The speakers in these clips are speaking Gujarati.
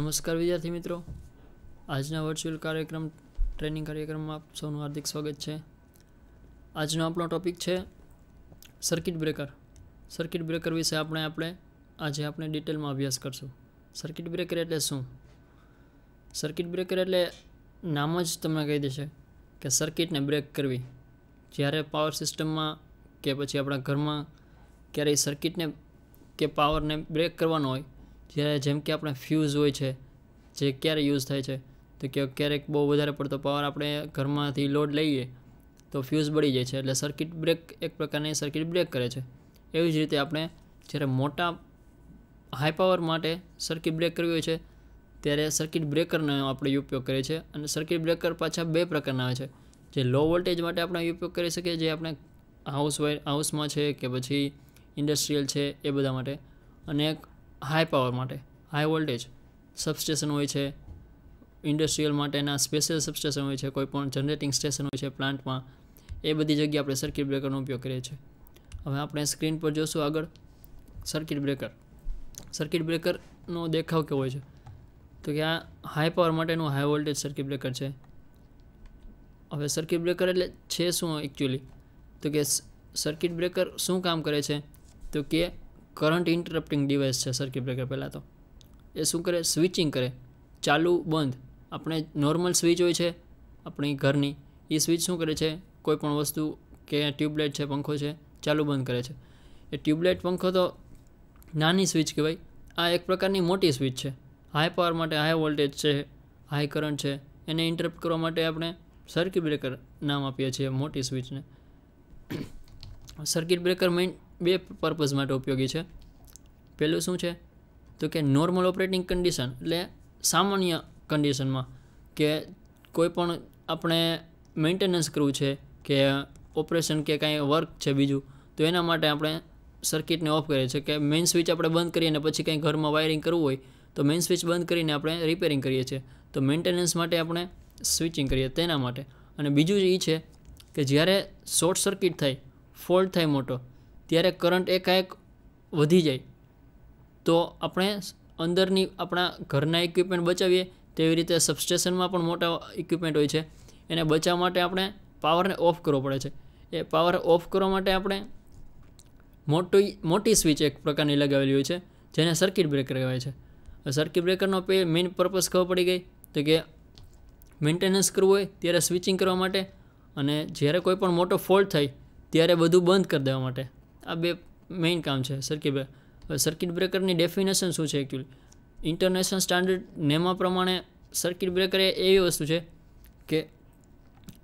નમસ્કાર વિદ્યાર્થી મિત્રો આજના વર્ચ્યુઅલ કાર્યક્રમ ટ્રેનિંગ કાર્યક્રમમાં આપ સૌનું હાર્દિક સ્વાગત છે આજનો આપણો ટૉપિક છે સર્કિટ બ્રેકર સર્કિટ બ્રેકર વિશે આપણે આપણે આજે આપણે ડિટેલમાં અભ્યાસ કરશું સર્કિટ બ્રેકર એટલે શું સર્કિટ બ્રેકર એટલે નામ જ તમને કહી દેશે કે સર્કિટને બ્રેક કરવી જ્યારે પાવર સિસ્ટમમાં કે પછી આપણા ઘરમાં ક્યારેય સર્કિટને કે પાવરને બ્રેક કરવાનો હોય જ્યારે જેમ કે આપણે ફ્યુઝ હોય છે જે ક્યારે યુઝ થાય છે તો કે ક્યારેક બહુ વધારે પડતો પાવર આપણે ઘરમાંથી લોડ લઈએ તો ફ્યુઝ બળી જાય છે એટલે સર્કિટ બ્રેક એક પ્રકારની સર્કિટ બ્રેક કરે છે એવી જ રીતે આપણે જ્યારે મોટા હાઈ પાવર માટે સર્કિટ બ્રેક કરવી હોય છે ત્યારે સર્કિટ બ્રેકરનો આપણે ઉપયોગ કરીએ છીએ અને સર્કિટ બ્રેકર પાછા બે પ્રકારના આવે છે જે લો વોલ્ટેજ માટે આપણે ઉપયોગ કરી શકીએ જે આપણે હાઉસ હાઉસમાં છે કે પછી ઇન્ડસ્ટ્રીયલ છે એ બધા માટે અને એક હાઈ પાવર માટે હાઈ વોલ્ટેજ સબસ્ટેશન હોય છે ઇન્ડસ્ટ્રીયલ માટેના સ્પેશિયલ સબસ્ટેશન હોય છે કોઈપણ જનરેટિંગ સ્ટેશન હોય છે પ્લાન્ટમાં એ બધી જગ્યાએ આપણે સર્કિટ બ્રેકરનો ઉપયોગ કરીએ છીએ હવે આપણે સ્ક્રીન પર જોશું આગળ સર્કિટ બ્રેકર સર્કિટ બ્રેકરનો દેખાવ કેવો હોય છે તો કે આ હાઈ પાવર માટેનું હાઈ વોલ્ટેજ સર્કિટ બ્રેકર છે હવે સર્કિટ બ્રેકર એટલે છે શું એકચ્યુઅલી તો કે સર્કિટ બ્રેકર શું કામ કરે છે તો કે કરંટ ઇન્ટરપ્ટિંગ ડિવાઇસ છે સર્કિટ બ્રેકર પહેલાં તો એ શું કરે સ્વિચિંગ કરે ચાલુ બંધ આપણે નોર્મલ સ્વિચ હોય છે આપણી ઘરની એ સ્વિચ શું કરે છે કોઈ પણ વસ્તુ કે ટ્યુબલાઇટ છે પંખો છે ચાલુ બંધ કરે છે એ ટ્યુબલાઇટ પંખો તો નાની સ્વિચ કહેવાય આ એક પ્રકારની મોટી સ્વિચ છે હાઈ પાવર માટે હાઈ વોલ્ટેજ છે હાઈ કરંટ છે એને ઇન્ટરપ્ટ કરવા માટે આપણે સર્કિટ બ્રેકર નામ આપીએ છીએ મોટી સ્વિચને સર્કિટ બ્રેકર મેઇન બે પર્પઝ માટે ઉપયોગી છે પહેલું શું છે તો કે નોર્મલ ઓપરેટિંગ કન્ડિશન એટલે સામાન્ય કન્ડિશનમાં કે કોઈ પણ આપણે મેન્ટેનન્સ કરવું છે કે ઓપરેશન કે કાંઈ વર્ક છે બીજું તો એના માટે આપણે સર્કિટને ઓફ કરીએ છીએ કે મેઇન સ્વિચ આપણે બંધ કરીએ અને પછી કંઈ ઘરમાં વાયરિંગ કરવું હોય તો મેઇન સ્વિચ બંધ કરીને આપણે રિપેરિંગ કરીએ છીએ તો મેન્ટેનન્સ માટે આપણે સ્વિચિંગ કરીએ તેના માટે અને બીજું એ છે કે જ્યારે શોર્ટ સર્કિટ થાય ફોલ્ટ થાય મોટો ત્યારે કરંટ એકાએક વધી જાય તો આપણે અંદરની આપણા ઘરના ઇક્વિપમેન્ટ બચાવીએ તેવી રીતે સબસ્ટેશનમાં પણ મોટા ઇક્વિપમેન્ટ હોય છે એને બચાવવા માટે આપણે પાવરને ઓફ કરવો પડે છે એ પાવર ઓફ કરવા માટે આપણે મોટી મોટી સ્વિચ એક પ્રકારની લગાવેલી હોય છે જેને સર્કિટ બ્રેકર કહેવાય છે સર્કિટ બ્રેકરનો પે મેઇન પર્પસ ખબર પડી ગઈ તો કે મેન્ટેનન્સ કરવું હોય ત્યારે સ્વિચિંગ કરવા માટે અને જ્યારે કોઈ પણ મોટો ફોલ્ટ થાય ત્યારે બધું બંધ કરી દેવા માટે આ બે મેઇન કામ છે સરકી સર્કિટ સર્કિટ બ્રેકરની ડેફિનેશન શું છે એકચ્યુઅલી ઇન્ટરનેશનલ સ્ટાન્ડર્ડ નેમા પ્રમાણે સર્કિટ બ્રેકર એ એવી વસ્તુ છે કે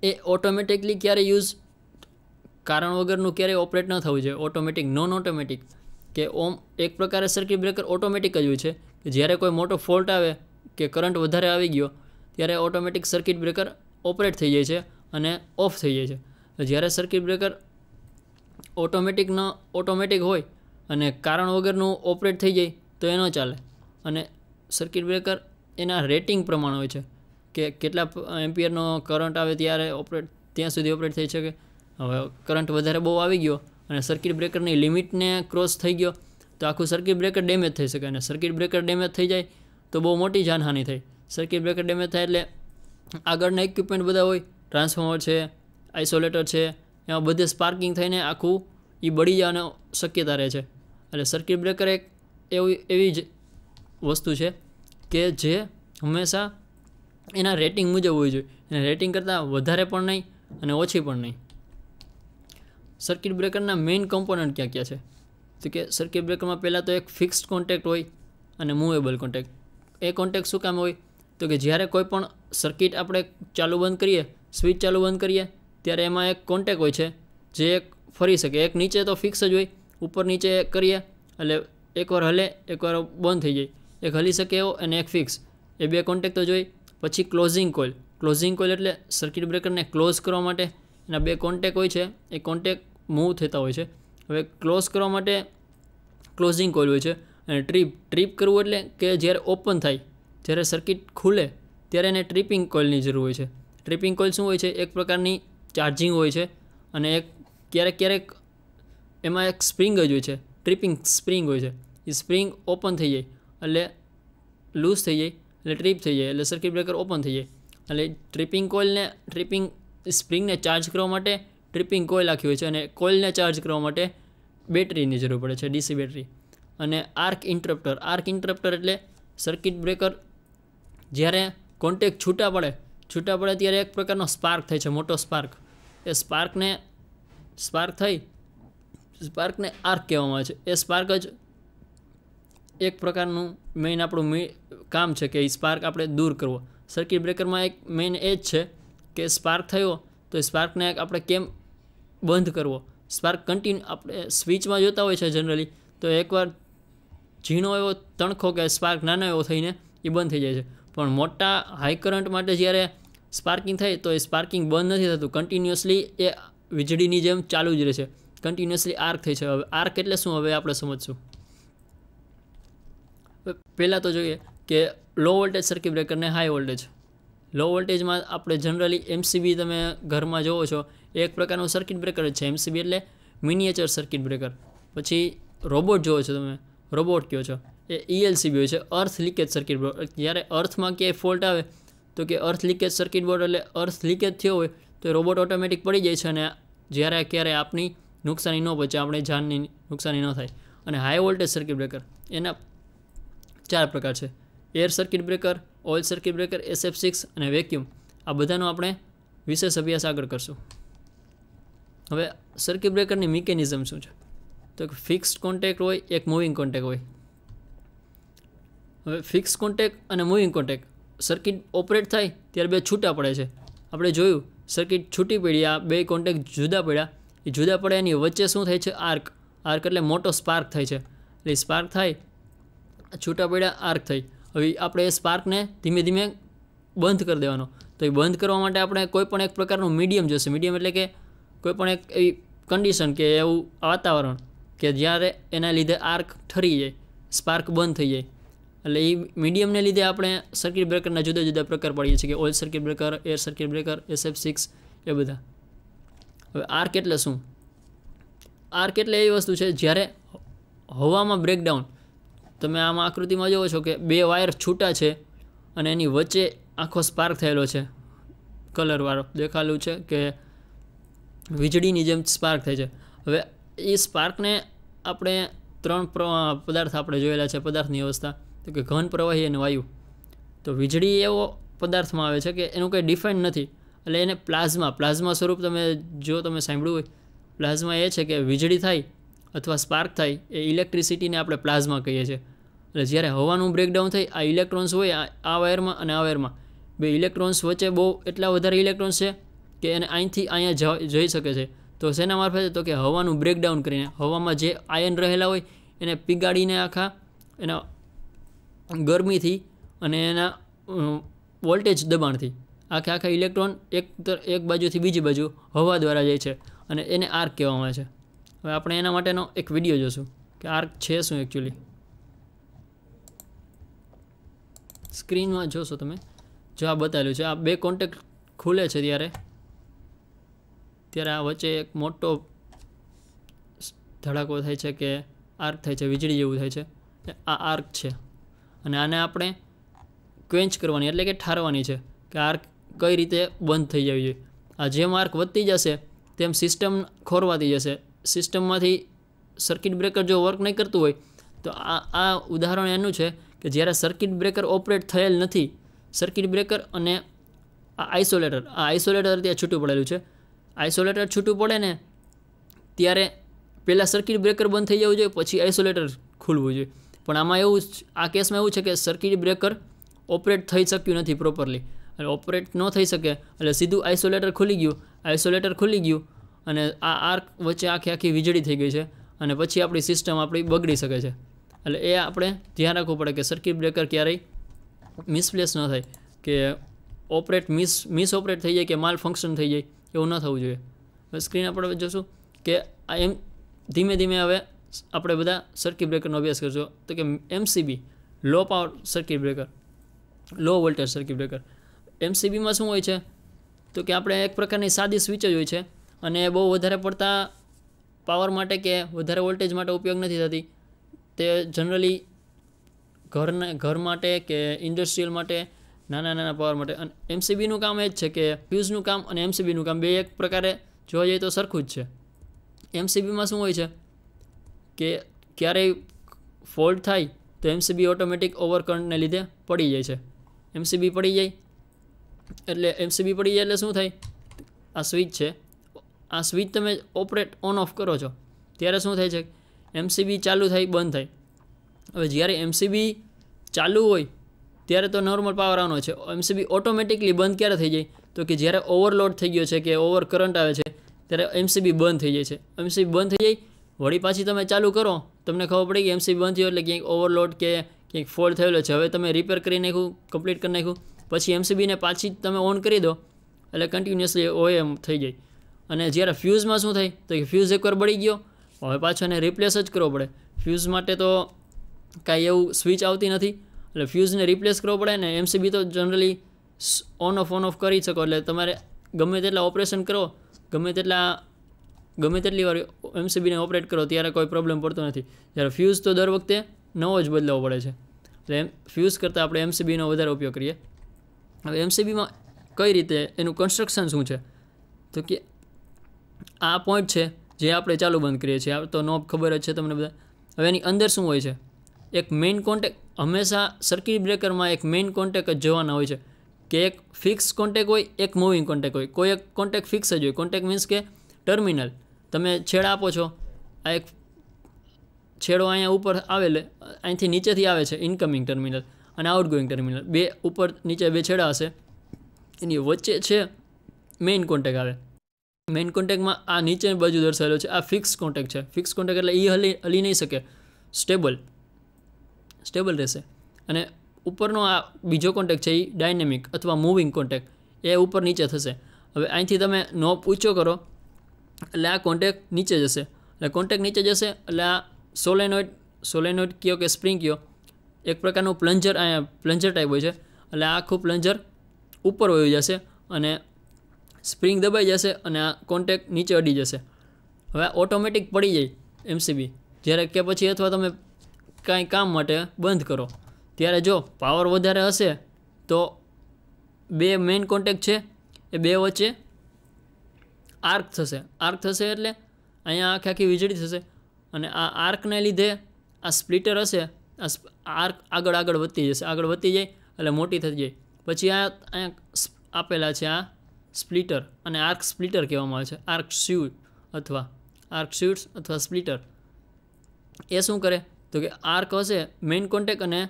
એ ઓટોમેટિકલી ક્યારે યુઝ કારણ વગરનું ક્યારેય ઓપરેટ ન થવું જોઈએ ઓટોમેટિક નોન ઓટોમેટિક કે ઓમ એક પ્રકારે સર્કિટ બ્રેકર ઓટોમેટિક જ હોય છે કે જ્યારે કોઈ મોટો ફોલ્ટ આવે કે કરંટ વધારે આવી ગયો ત્યારે ઓટોમેટિક સર્કિટ બ્રેકર ઓપરેટ થઈ જાય છે અને ઓફ થઈ જાય છે જ્યારે સર્કિટ બ્રેકર ઓટોમેટિક ન ઓટોમેટિક હોય અને કારણ વગરનું ઓપરેટ થઈ જાય તો એ ન ચાલે અને સર્કિટ બ્રેકર એના રેટિંગ પ્રમાણે હોય છે કે કેટલા એમ્પિયરનો કરંટ આવે ત્યારે ઓપરેટ ત્યાં સુધી ઓપરેટ થઈ શકે હવે કરંટ વધારે બહુ આવી ગયો અને સર્કિટ બ્રેકરની લિમિટને ક્રોસ થઈ ગયો તો આખું સર્કિટ બ્રેકર ડેમેજ થઈ શકે અને સર્કિટ બ્રેકર ડેમેજ થઈ જાય તો બહુ મોટી જાનહાનિ થાય સર્કિટ બ્રેકર ડેમેજ થાય એટલે આગળના ઇક્વિપમેન્ટ બધા હોય ટ્રાન્સફોર્મર છે આઇસોલેટર છે એમાં બધે સ્પાર્કિંગ થઈને આખું એ બળી જવાની શક્યતા રહે છે એટલે સર્કિટ બ્રેકર એક એવી એવી જ વસ્તુ છે કે જે હંમેશા એના રેટિંગ મુજબ હોવી જોઈએ એને રેટિંગ કરતાં વધારે પણ નહીં અને ઓછી પણ નહીં સર્કિટ બ્રેકરના મેઇન કોમ્પોનન્ટ ક્યાં ક્યાં છે તો કે સર્કિટ બ્રેકરમાં પહેલાં તો એક ફિક્સ્ડ કોન્ટેક્ટ હોય અને મૂવેબલ કોન્ટેક્ટ એ કોન્ટેક્ટ શું કામ હોય તો કે જ્યારે કોઈ પણ સર્કિટ આપણે ચાલુ બંધ કરીએ સ્વિચ ચાલુ બંધ કરીએ ત્યારે એમાં એક કોન્ટેક હોય છે જે એક ફરી શકે એક નીચે તો ફિક્સ જ હોય ઉપર નીચે કરીએ એટલે એકવાર હલે એકવાર બંધ થઈ જાય એક હલી શકે એવો અને એક ફિક્સ એ બે કોન્ટેક તો જોઈ પછી ક્લોઝિંગ કોઇલ ક્લોઝિંગ કોઇલ એટલે સર્કિટ બ્રેકરને ક્લોઝ કરવા માટે એના બે કોન્ટેક હોય છે એ કોન્ટેક મૂવ થતા હોય છે હવે ક્લોઝ કરવા માટે ક્લોઝિંગ કોઇલ હોય છે અને ટ્રીપ ટ્રીપ કરવું એટલે કે જ્યારે ઓપન થાય જ્યારે સર્કિટ ખુલે ત્યારે એને ટ્રીપિંગ કોઇલની જરૂર હોય છે ટ્રીપિંગ કોઇલ શું હોય છે એક પ્રકારની ચાર્જિંગ હોય છે અને એક ક્યારેક ક્યારેક એમાં એક સ્પ્રિંગ જ હોય છે ટ્રીપિંગ સ્પ્રિંગ હોય છે એ સ્પ્રિંગ ઓપન થઈ જાય એટલે લૂઝ થઈ જાય એટલે ટ્રીપ થઈ જાય એટલે સર્કિટ બ્રેકર ઓપન થઈ જાય એટલે ટ્રીપિંગ કોઇલને ટ્રીપિંગ સ્પ્રિંગને ચાર્જ કરવા માટે ટ્રિપિંગ કોઇલ આખી હોય છે અને કોઇલને ચાર્જ કરવા માટે બેટરીની જરૂર પડે છે ડીસી બેટરી અને આર્ક ઇન્ટરપ્ટર આર્ક ઇન્ટરપ્ટર એટલે સર્કિટ બ્રેકર જ્યારે કોન્ટેક છૂટા પડે છૂટા પડે ત્યારે એક પ્રકારનો સ્પાર્ક થાય છે મોટો સ્પાર્ક એ સ્પાર્કને સ્પાર્ક થઈ સ્પાર્કને આર્ક કહેવામાં આવે છે એ સ્પાર્ક જ એક પ્રકારનું મેઇન આપણું મે કામ છે કે એ સ્પાર્ક આપણે દૂર કરવો સર્કિટ બ્રેકરમાં એક મેઇન એ જ છે કે સ્પાર્ક થયો તો એ સ્પાર્કને આપણે કેમ બંધ કરવો સ્પાર્ક કન્ટિન્યુ આપણે સ્વિચમાં જોતા હોય છે જનરલી તો એકવાર ઝીણો એવો તણખો કે સ્પાર્ક નાનો એવો થઈને એ બંધ થઈ જાય છે પણ મોટા હાઈ કરંટ માટે જ્યારે સ્પાર્કિંગ થાય તો એ સ્પાર્કિંગ બંધ નથી થતું કન્ટિન્યુઅસલી એ વીજળીની જેમ ચાલુ જ રહે છે કન્ટિન્યુઅસલી આર્ક થઈ છે હવે આર્ક એટલે શું હવે આપણે સમજશું પહેલાં તો જોઈએ કે લો વોલ્ટેજ સર્કિટ બ્રેકરને હાઈ વોલ્ટેજ લો વોલ્ટેજમાં આપણે જનરલી એમસીબી તમે ઘરમાં જોવો છો એક પ્રકારનું સર્કિટ બ્રેકર છે એમસીબી એટલે મિનિએચર સર્કિટ બ્રેકર પછી રોબોટ જોવો છો તમે રોબોટ કહો છો એ ઈએલસીબી e હોય છે અર્થ લીકેજ સર્કિટ બ્રેકર જ્યારે અર્થમાં ક્યાંય ફોલ્ટ આવે તો કે અર્થ લીકેજ સર્કિટ બોર્ડ એટલે અર્થ લીકેજ થયો હોય તો રોબોટ ઓટોમેટિક પડી જાય છે અને જ્યારે ક્યારે આપની નુકસાની ન પહોંચે આપણે જાનની નુકસાની ન થાય અને હાઈ વોલ્ટેજ સર્કિટ બ્રેકર એના ચાર પ્રકાર છે air circuit breaker oil circuit breaker SF six અને વેક્યુમ આ બધાનો આપણે વિશેષ અભ્યાસ આગળ કરશું હવે સર્કિટ બ્રેકરની મિકેનિઝમ શું છે તો કે ફિક્સ્ડ કોન્ટેક હોય એક મૂવિંગ કોન્ટેક હોય હવે ફિક્સ કોન્ટેક અને મૂવિંગ કોન્ટેક્ટ સર્કિટ ઓપરેટ થાય ત્યારે બે છૂટા પડે છે આપણે જોયું સર્કિટ છૂટી પડી આ બે કોન્ટેક્ટ જુદા પડ્યા એ જુદા પડ્યા એની વચ્ચે શું થાય છે આર્ક આર્ક એટલે મોટો સ્પાર્ક થાય છે એટલે સ્પાર્ક થાય છૂટા પડ્યા આર્ક થઈ હવે આપણે એ સ્પાર્કને ધીમે ધીમે બંધ કરી દેવાનો તો એ બંધ કરવા માટે આપણે કોઈ પણ એક પ્રકારનું મીડિયમ જોશે મીડિયમ એટલે કે કોઈ પણ એક એવી કન્ડિશન કે એવું વાતાવરણ કે જ્યારે એના લીધે આર્ક ઠરી જાય સ્પાર્ક બંધ થઈ જાય એટલે એ મીડિયમને લીધે આપણે સર્કિટ બ્રેકરના જુદા જુદા પ્રકાર પાડીએ છીએ કે oil circuit breaker air circuit breaker SF six એ બધા હવે આર્ક એટલે શું આર્ક એટલે એવી વસ્તુ છે જ્યારે હવામાં બ્રેકડાઉન તમે આમાં આકૃતિમાં જુઓ છો કે બે વાયર છૂટા છે અને એની વચ્ચે આખો સ્પાર્ક થયેલો છે કલરવાળો દેખાયેલું છે કે વીજળીની જેમ સ્પાર્ક થાય છે હવે એ સ્પાર્કને આપણે ત્રણ પદાર્થ આપણે જોયેલા છે પદાર્થની અવસ્થા તો કે ઘન પ્રવાહી અને વાયુ તો વીજળી એવો પદાર્થમાં આવે છે કે એનું કંઈ ડિફાઇન નથી એટલે એને પ્લાઝમા પ્લાઝમા સ્વરૂપ તમે જો તમે સાંભળ્યું હોય પ્લાઝમા એ છે કે વીજળી થાય અથવા સ્પાર્ક થાય એ ઇલેક્ટ્રિસિટીને આપણે પ્લાઝમા કહીએ છીએ એટલે જ્યારે હવાનું બ્રેકડાઉન થાય આ ઇલેક્ટ્રોન્સ હોય આ વાયરમાં અને આ વાયરમાં બે ઇલેક્ટ્રોન્સ વચ્ચે બહુ એટલા વધારે ઇલેક્ટ્રોન્સ છે કે એને અહીંથી અહીંયા જઈ શકે છે તો શેના મારફતે તો કે હવાનું બ્રેકડાઉન કરીને હવામાં જે આયન રહેલા હોય એને પીગાડીને આખા એના ગરમીથી અને એના વોલ્ટેજ દબાણથી આખે આખા ઇલેક્ટ્રોન એક એક બાજુથી બીજી બાજુ હવા દ્વારા જાય છે અને એને આર્ક કહેવામાં આવે છે હવે આપણે એના માટેનો એક વિડીયો જોશું કે આર્ક છે શું એકચ્યુઅલી સ્ક્રીનમાં જોશો તમે જો આ બતાવેલું છે આ બે કોન્ટેક્ટ ખુલે છે ત્યારે ત્યારે આ વચ્ચે એક મોટો ધડાકો થાય છે કે આર્ક થાય છે વીજળી જેવું થાય છે આ આર્ક છે અને આને આપણે ક્વેન્ચ કરવાની એટલે કે ઠારવાની છે કે આર્ક કઈ રીતે બંધ થઈ જવી જોઈએ આ જેમ આર્ક વધતી જશે તેમ સિસ્ટમ ખોરવાતી જશે સિસ્ટમમાંથી સર્કિટ બ્રેકર જો વર્ક નહીં કરતું હોય તો આ આ ઉદાહરણ એનું છે કે જ્યારે સર્કિટ બ્રેકર ઓપરેટ થયેલ નથી સર્કિટ બ્રેકર અને આ આઇસોલેટર આ આઇસોલેટર ત્યાં છૂટું પડેલું છે આઇસોલેટર છૂટું પડે ને ત્યારે પહેલાં સર્કિટ બ્રેકર બંધ થઈ જવું જોઈએ પછી આઇસોલેટર ખુલવું જોઈએ પણ આમાં એવું આ કેસમાં એવું છે કે સર્કિટ બ્રેકર ઓપરેટ થઈ શક્યું નથી પ્રોપરલી એટલે ઓપરેટ ન થઈ શકે એટલે સીધું આઇસોલેટર ખુલી ગયું આઇસોલેટર ખુલી ગયું અને આ આર્ક વચ્ચે આખી આખી વીજળી થઈ ગઈ છે અને પછી આપણી સિસ્ટમ આપણી બગડી શકે છે એટલે એ આપણે ધ્યાન રાખવું પડે કે સર્કિટ બ્રેકર ક્યારેય મિસપ્લેસ ન થાય કે ઓપરેટ મિસ મિસ ઓપરેટ થઈ જાય કે માલ ફંક્શન થઈ જાય એવું ન થવું જોઈએ સ્ક્રીન આપણે જોશું કે આ એમ ધીમે ધીમે હવે આપણે બધા સર્કિટ બ્રેકરનો અભ્યાસ કરજો તો કે MCB low power circuit breaker low voltage circuit breaker એમસીબીમાં શું હોય છે તો કે આપણે એક પ્રકારની સાદી સ્વિચ જ હોય છે અને એ બહુ વધારે પડતા પાવર માટે કે વધારે વોલ્ટેજ માટે ઉપયોગ નથી થતી તે જનરલી ઘરને ઘર માટે કે ઇન્ડસ્ટ્રીયલ માટે નાના નાના પાવર માટે અને એમસીબીનું કામ એ જ છે કે ફ્યુઝનું કામ અને એમસીબીનું કામ બે એક પ્રકારે જોવા જઈએ તો સરખું જ છે એમસીબીમાં શું હોય છે કે ક્યારેય ફોલ્ટ થાય તો એમસીબી ઓટોમેટિક ઓવર કરંટને લીધે પડી જાય છે એમસીબી પડી જાય એટલે એમસીબી પડી જાય એટલે શું થાય આ સ્વિચ છે આ સ્વિચ તમે ઓપરેટ ઓન ઓફ કરો છો ત્યારે શું થાય છે એમસીબી ચાલુ થાય બંધ થાય હવે જ્યારે એમસીબી ચાલુ હોય ત્યારે તો નોર્મલ પાવર આવનો છે એમસીબી ઓટોમેટિકલી બંધ ક્યારે થઈ જાય તો કે જ્યારે ઓવરલોડ થઈ ગયો છે કે ઓવર કરંટ આવે છે ત્યારે એમસીબી બંધ થઈ જાય છે એમસીબી બંધ થઈ જાય વળી પાછી તમે ચાલુ કરો તમને ખબર પડી કે એમસીબી બંધ થયો એટલે ક્યાંક ઓવરલોડ કે ક્યાંક ફોલ્ટ થયેલો છે હવે તમે રિપેર કરી નાખ્યું કમ્પ્લીટ કરી નાખ્યું પછી એમસીબીને પાછી તમે ઓન કરી દો એટલે કન્ટિન્યુઅસલી ઓએમ થઈ જાય અને જ્યારે ફ્યુઝમાં શું થાય તો કે ફ્યુઝ એકવાર બળી ગયો હવે પાછો એને રિપ્લેસ જ કરવો પડે ફ્યુઝ માટે તો કાંઈ એવું સ્વિચ આવતી નથી એટલે ફ્યુઝને રિપ્લેસ કરવો પડે ને એમસીબી તો generally on off on off કરી શકો એટલે તમારે ગમે તેટલા ઓપરેશન કરો ગમે તેટલા ગમે તેટલી વાર એમસીબીને ઓપરેટ કરો ત્યારે કોઈ પ્રોબ્લેમ પડતો નથી જ્યારે ફ્યુઝ તો દર વખતે નવો જ બદલાવો પડે છે એટલે એમ ફ્યુઝ કરતાં આપણે એમસીબીનો વધારે ઉપયોગ કરીએ હવે એમસીબીમાં કઈ રીતે એનું કન્સ્ટ્રક્શન શું છે તો કે આ પોઈન્ટ છે જે આપણે ચાલુ બંધ કરીએ છીએ આ તો નોબ ખબર જ છે તમને બધા હવે એની અંદર શું હોય છે એક મેઇન કોન્ટેક હંમેશા સર્કિટ બ્રેકરમાં એક મેઇન કોન્ટેક જ જોવાના હોય છે કે એક ફિક્સ કોન્ટેક હોય એક મૂવિંગ કોન્ટેક હોય કોઈ એક કોન્ટેક ફિક્સ જ હોય કોન્ટેક મીન્સ કે ટર્મિનલ તમે છેડા આપો છો આ એક છેડો અહીંયા ઉપર આવેલે અહીંથી નીચેથી આવે છે ઇનકમિંગ ટર્મિનલ અને આઉટગોઈંગ ટર્મિનલ બે ઉપર નીચે બે છેડા હશે એની વચ્ચે છે મેઇન કોન્ટેક આવે મેઇન કોન્ટેકમાં આ નીચે બાજુ દર્શાવેલો છે આ ફિક્સ કોન્ટેક છે ફિક્સ કોન્ટેક એટલે એ હલી હલી નહીં શકે સ્ટેબલ સ્ટેબલ રહેશે અને ઉપરનો આ બીજો કોન્ટેક છે એ ડાયનેમિક અથવા મૂવિંગ કોન્ટેક એ ઉપર નીચે થશે હવે અહીંથી તમે નોપ ઊંચો કરો એટલે આ કોન્ટેક નીચે જશે એટલે કોન્ટેક નીચે જશે એટલે આ સોલેનોઇડ સોલેનોઇડ કયો કે સ્પ્રિંગ કયો એક પ્રકારનું પ્લન્જર અહીંયા પ્લન્જર ટાઈપ હોય છે એટલે આખું પ્લન્જર ઉપર વયું જશે અને સ્પ્રિંગ દબાઈ જશે અને આ કોન્ટેક નીચે અડી જશે હવે ઓટોમેટિક પડી જાય એમસીબી જ્યારે કે પછી અથવા તમે કાંઈ કામ માટે બંધ કરો ત્યારે જો પાવર વધારે હશે તો બે મેઇન કોન્ટેક છે એ બે વચ્ચે આર્ક થશે આર્ક થશે એટલે અહીંયા આખી આખી વીજળી થશે અને આ આર્કને લીધે આ સ્પ્લિટર હશે આ આર્ક આગળ આગળ વધતી જશે આગળ વધતી જાય એટલે મોટી થતી જાય પછી આ અહીંયા આપેલા છે આ સ્પ્લિટર અને આર્ક સ્પ્લિટર કહેવામાં આવે છે આર્ક સ્યુટ અથવા આર્ક સ્યુટ્સ અથવા સ્પ્લિટર એ શું કરે તો કે આર્ક હશે મેઇન કોન્ટેક અને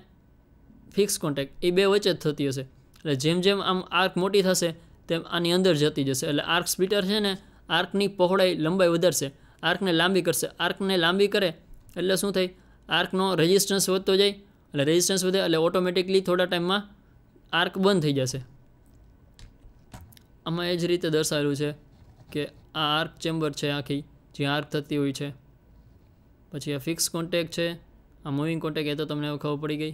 ફિક્સ કોન્ટેક એ બે વચ્ચે જ થતી હશે એટલે જેમ જેમ આમ આર્ક મોટી થશે તેમ આની અંદર જતી જશે એટલે આર્ક સ્પીટર છે ને આર્કની પહોળાઈ લંબાઈ વધારશે આર્કને લાંબી કરશે આર્કને લાંબી કરે એટલે શું થાય આર્કનો રેઝિસ્ટન્સ વધતો જાય એટલે રેઝિસ્ટન્સ વધે એટલે ઓટોમેટિકલી થોડા ટાઈમમાં આર્ક બંધ થઈ જશે આમાં એ જ રીતે દર્શાવેલું છે કે આ આર્ક ચેમ્બર છે આખી જે આર્ક થતી હોય છે પછી આ ફિક્સ કોન્ટેક છે આ મૂવિંગ કોન્ટેક એ તો તમને ખબર પડી ગઈ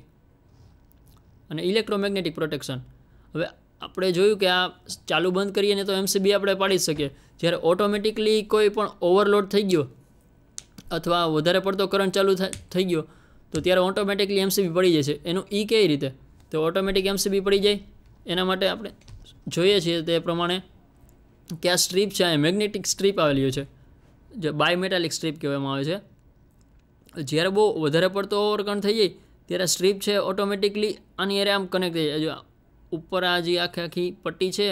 અને ઇલેક્ટ્રોમેગ્નેટિક પ્રોટેક્શન હવે આપણે જોયું કે આ ચાલુ બંધ કરીએને તો એમસીબી આપણે પાડી શકીએ જ્યારે ઓટોમેટિકલી કોઈ પણ ઓવરલોડ થઈ ગયો અથવા વધારે પડતો કરંટ ચાલુ થઈ ગયો તો ત્યારે ઓટોમેટિકલી એમસીબી પડી જાય છે એનું ઈ કઈ રીતે તો ઓટોમેટિક એમસીબી પડી જાય એના માટે આપણે જોઈએ છીએ તે પ્રમાણે કે આ સ્ટ્રીપ છે આ મેગ્નેટિક સ્ટ્રીપ આવેલી છે જે બાયમેટાલિક સ્ટ્રીપ કહેવામાં આવે છે જ્યારે બહુ વધારે પડતો ઓવરકણ થઈ જાય ત્યારે સ્ટ્રીપ છે ઓટોમેટિકલી આની અરે આમ કનેક્ટ થઈ જાય ઉપર આ જે આખી આખી પટ્ટી છે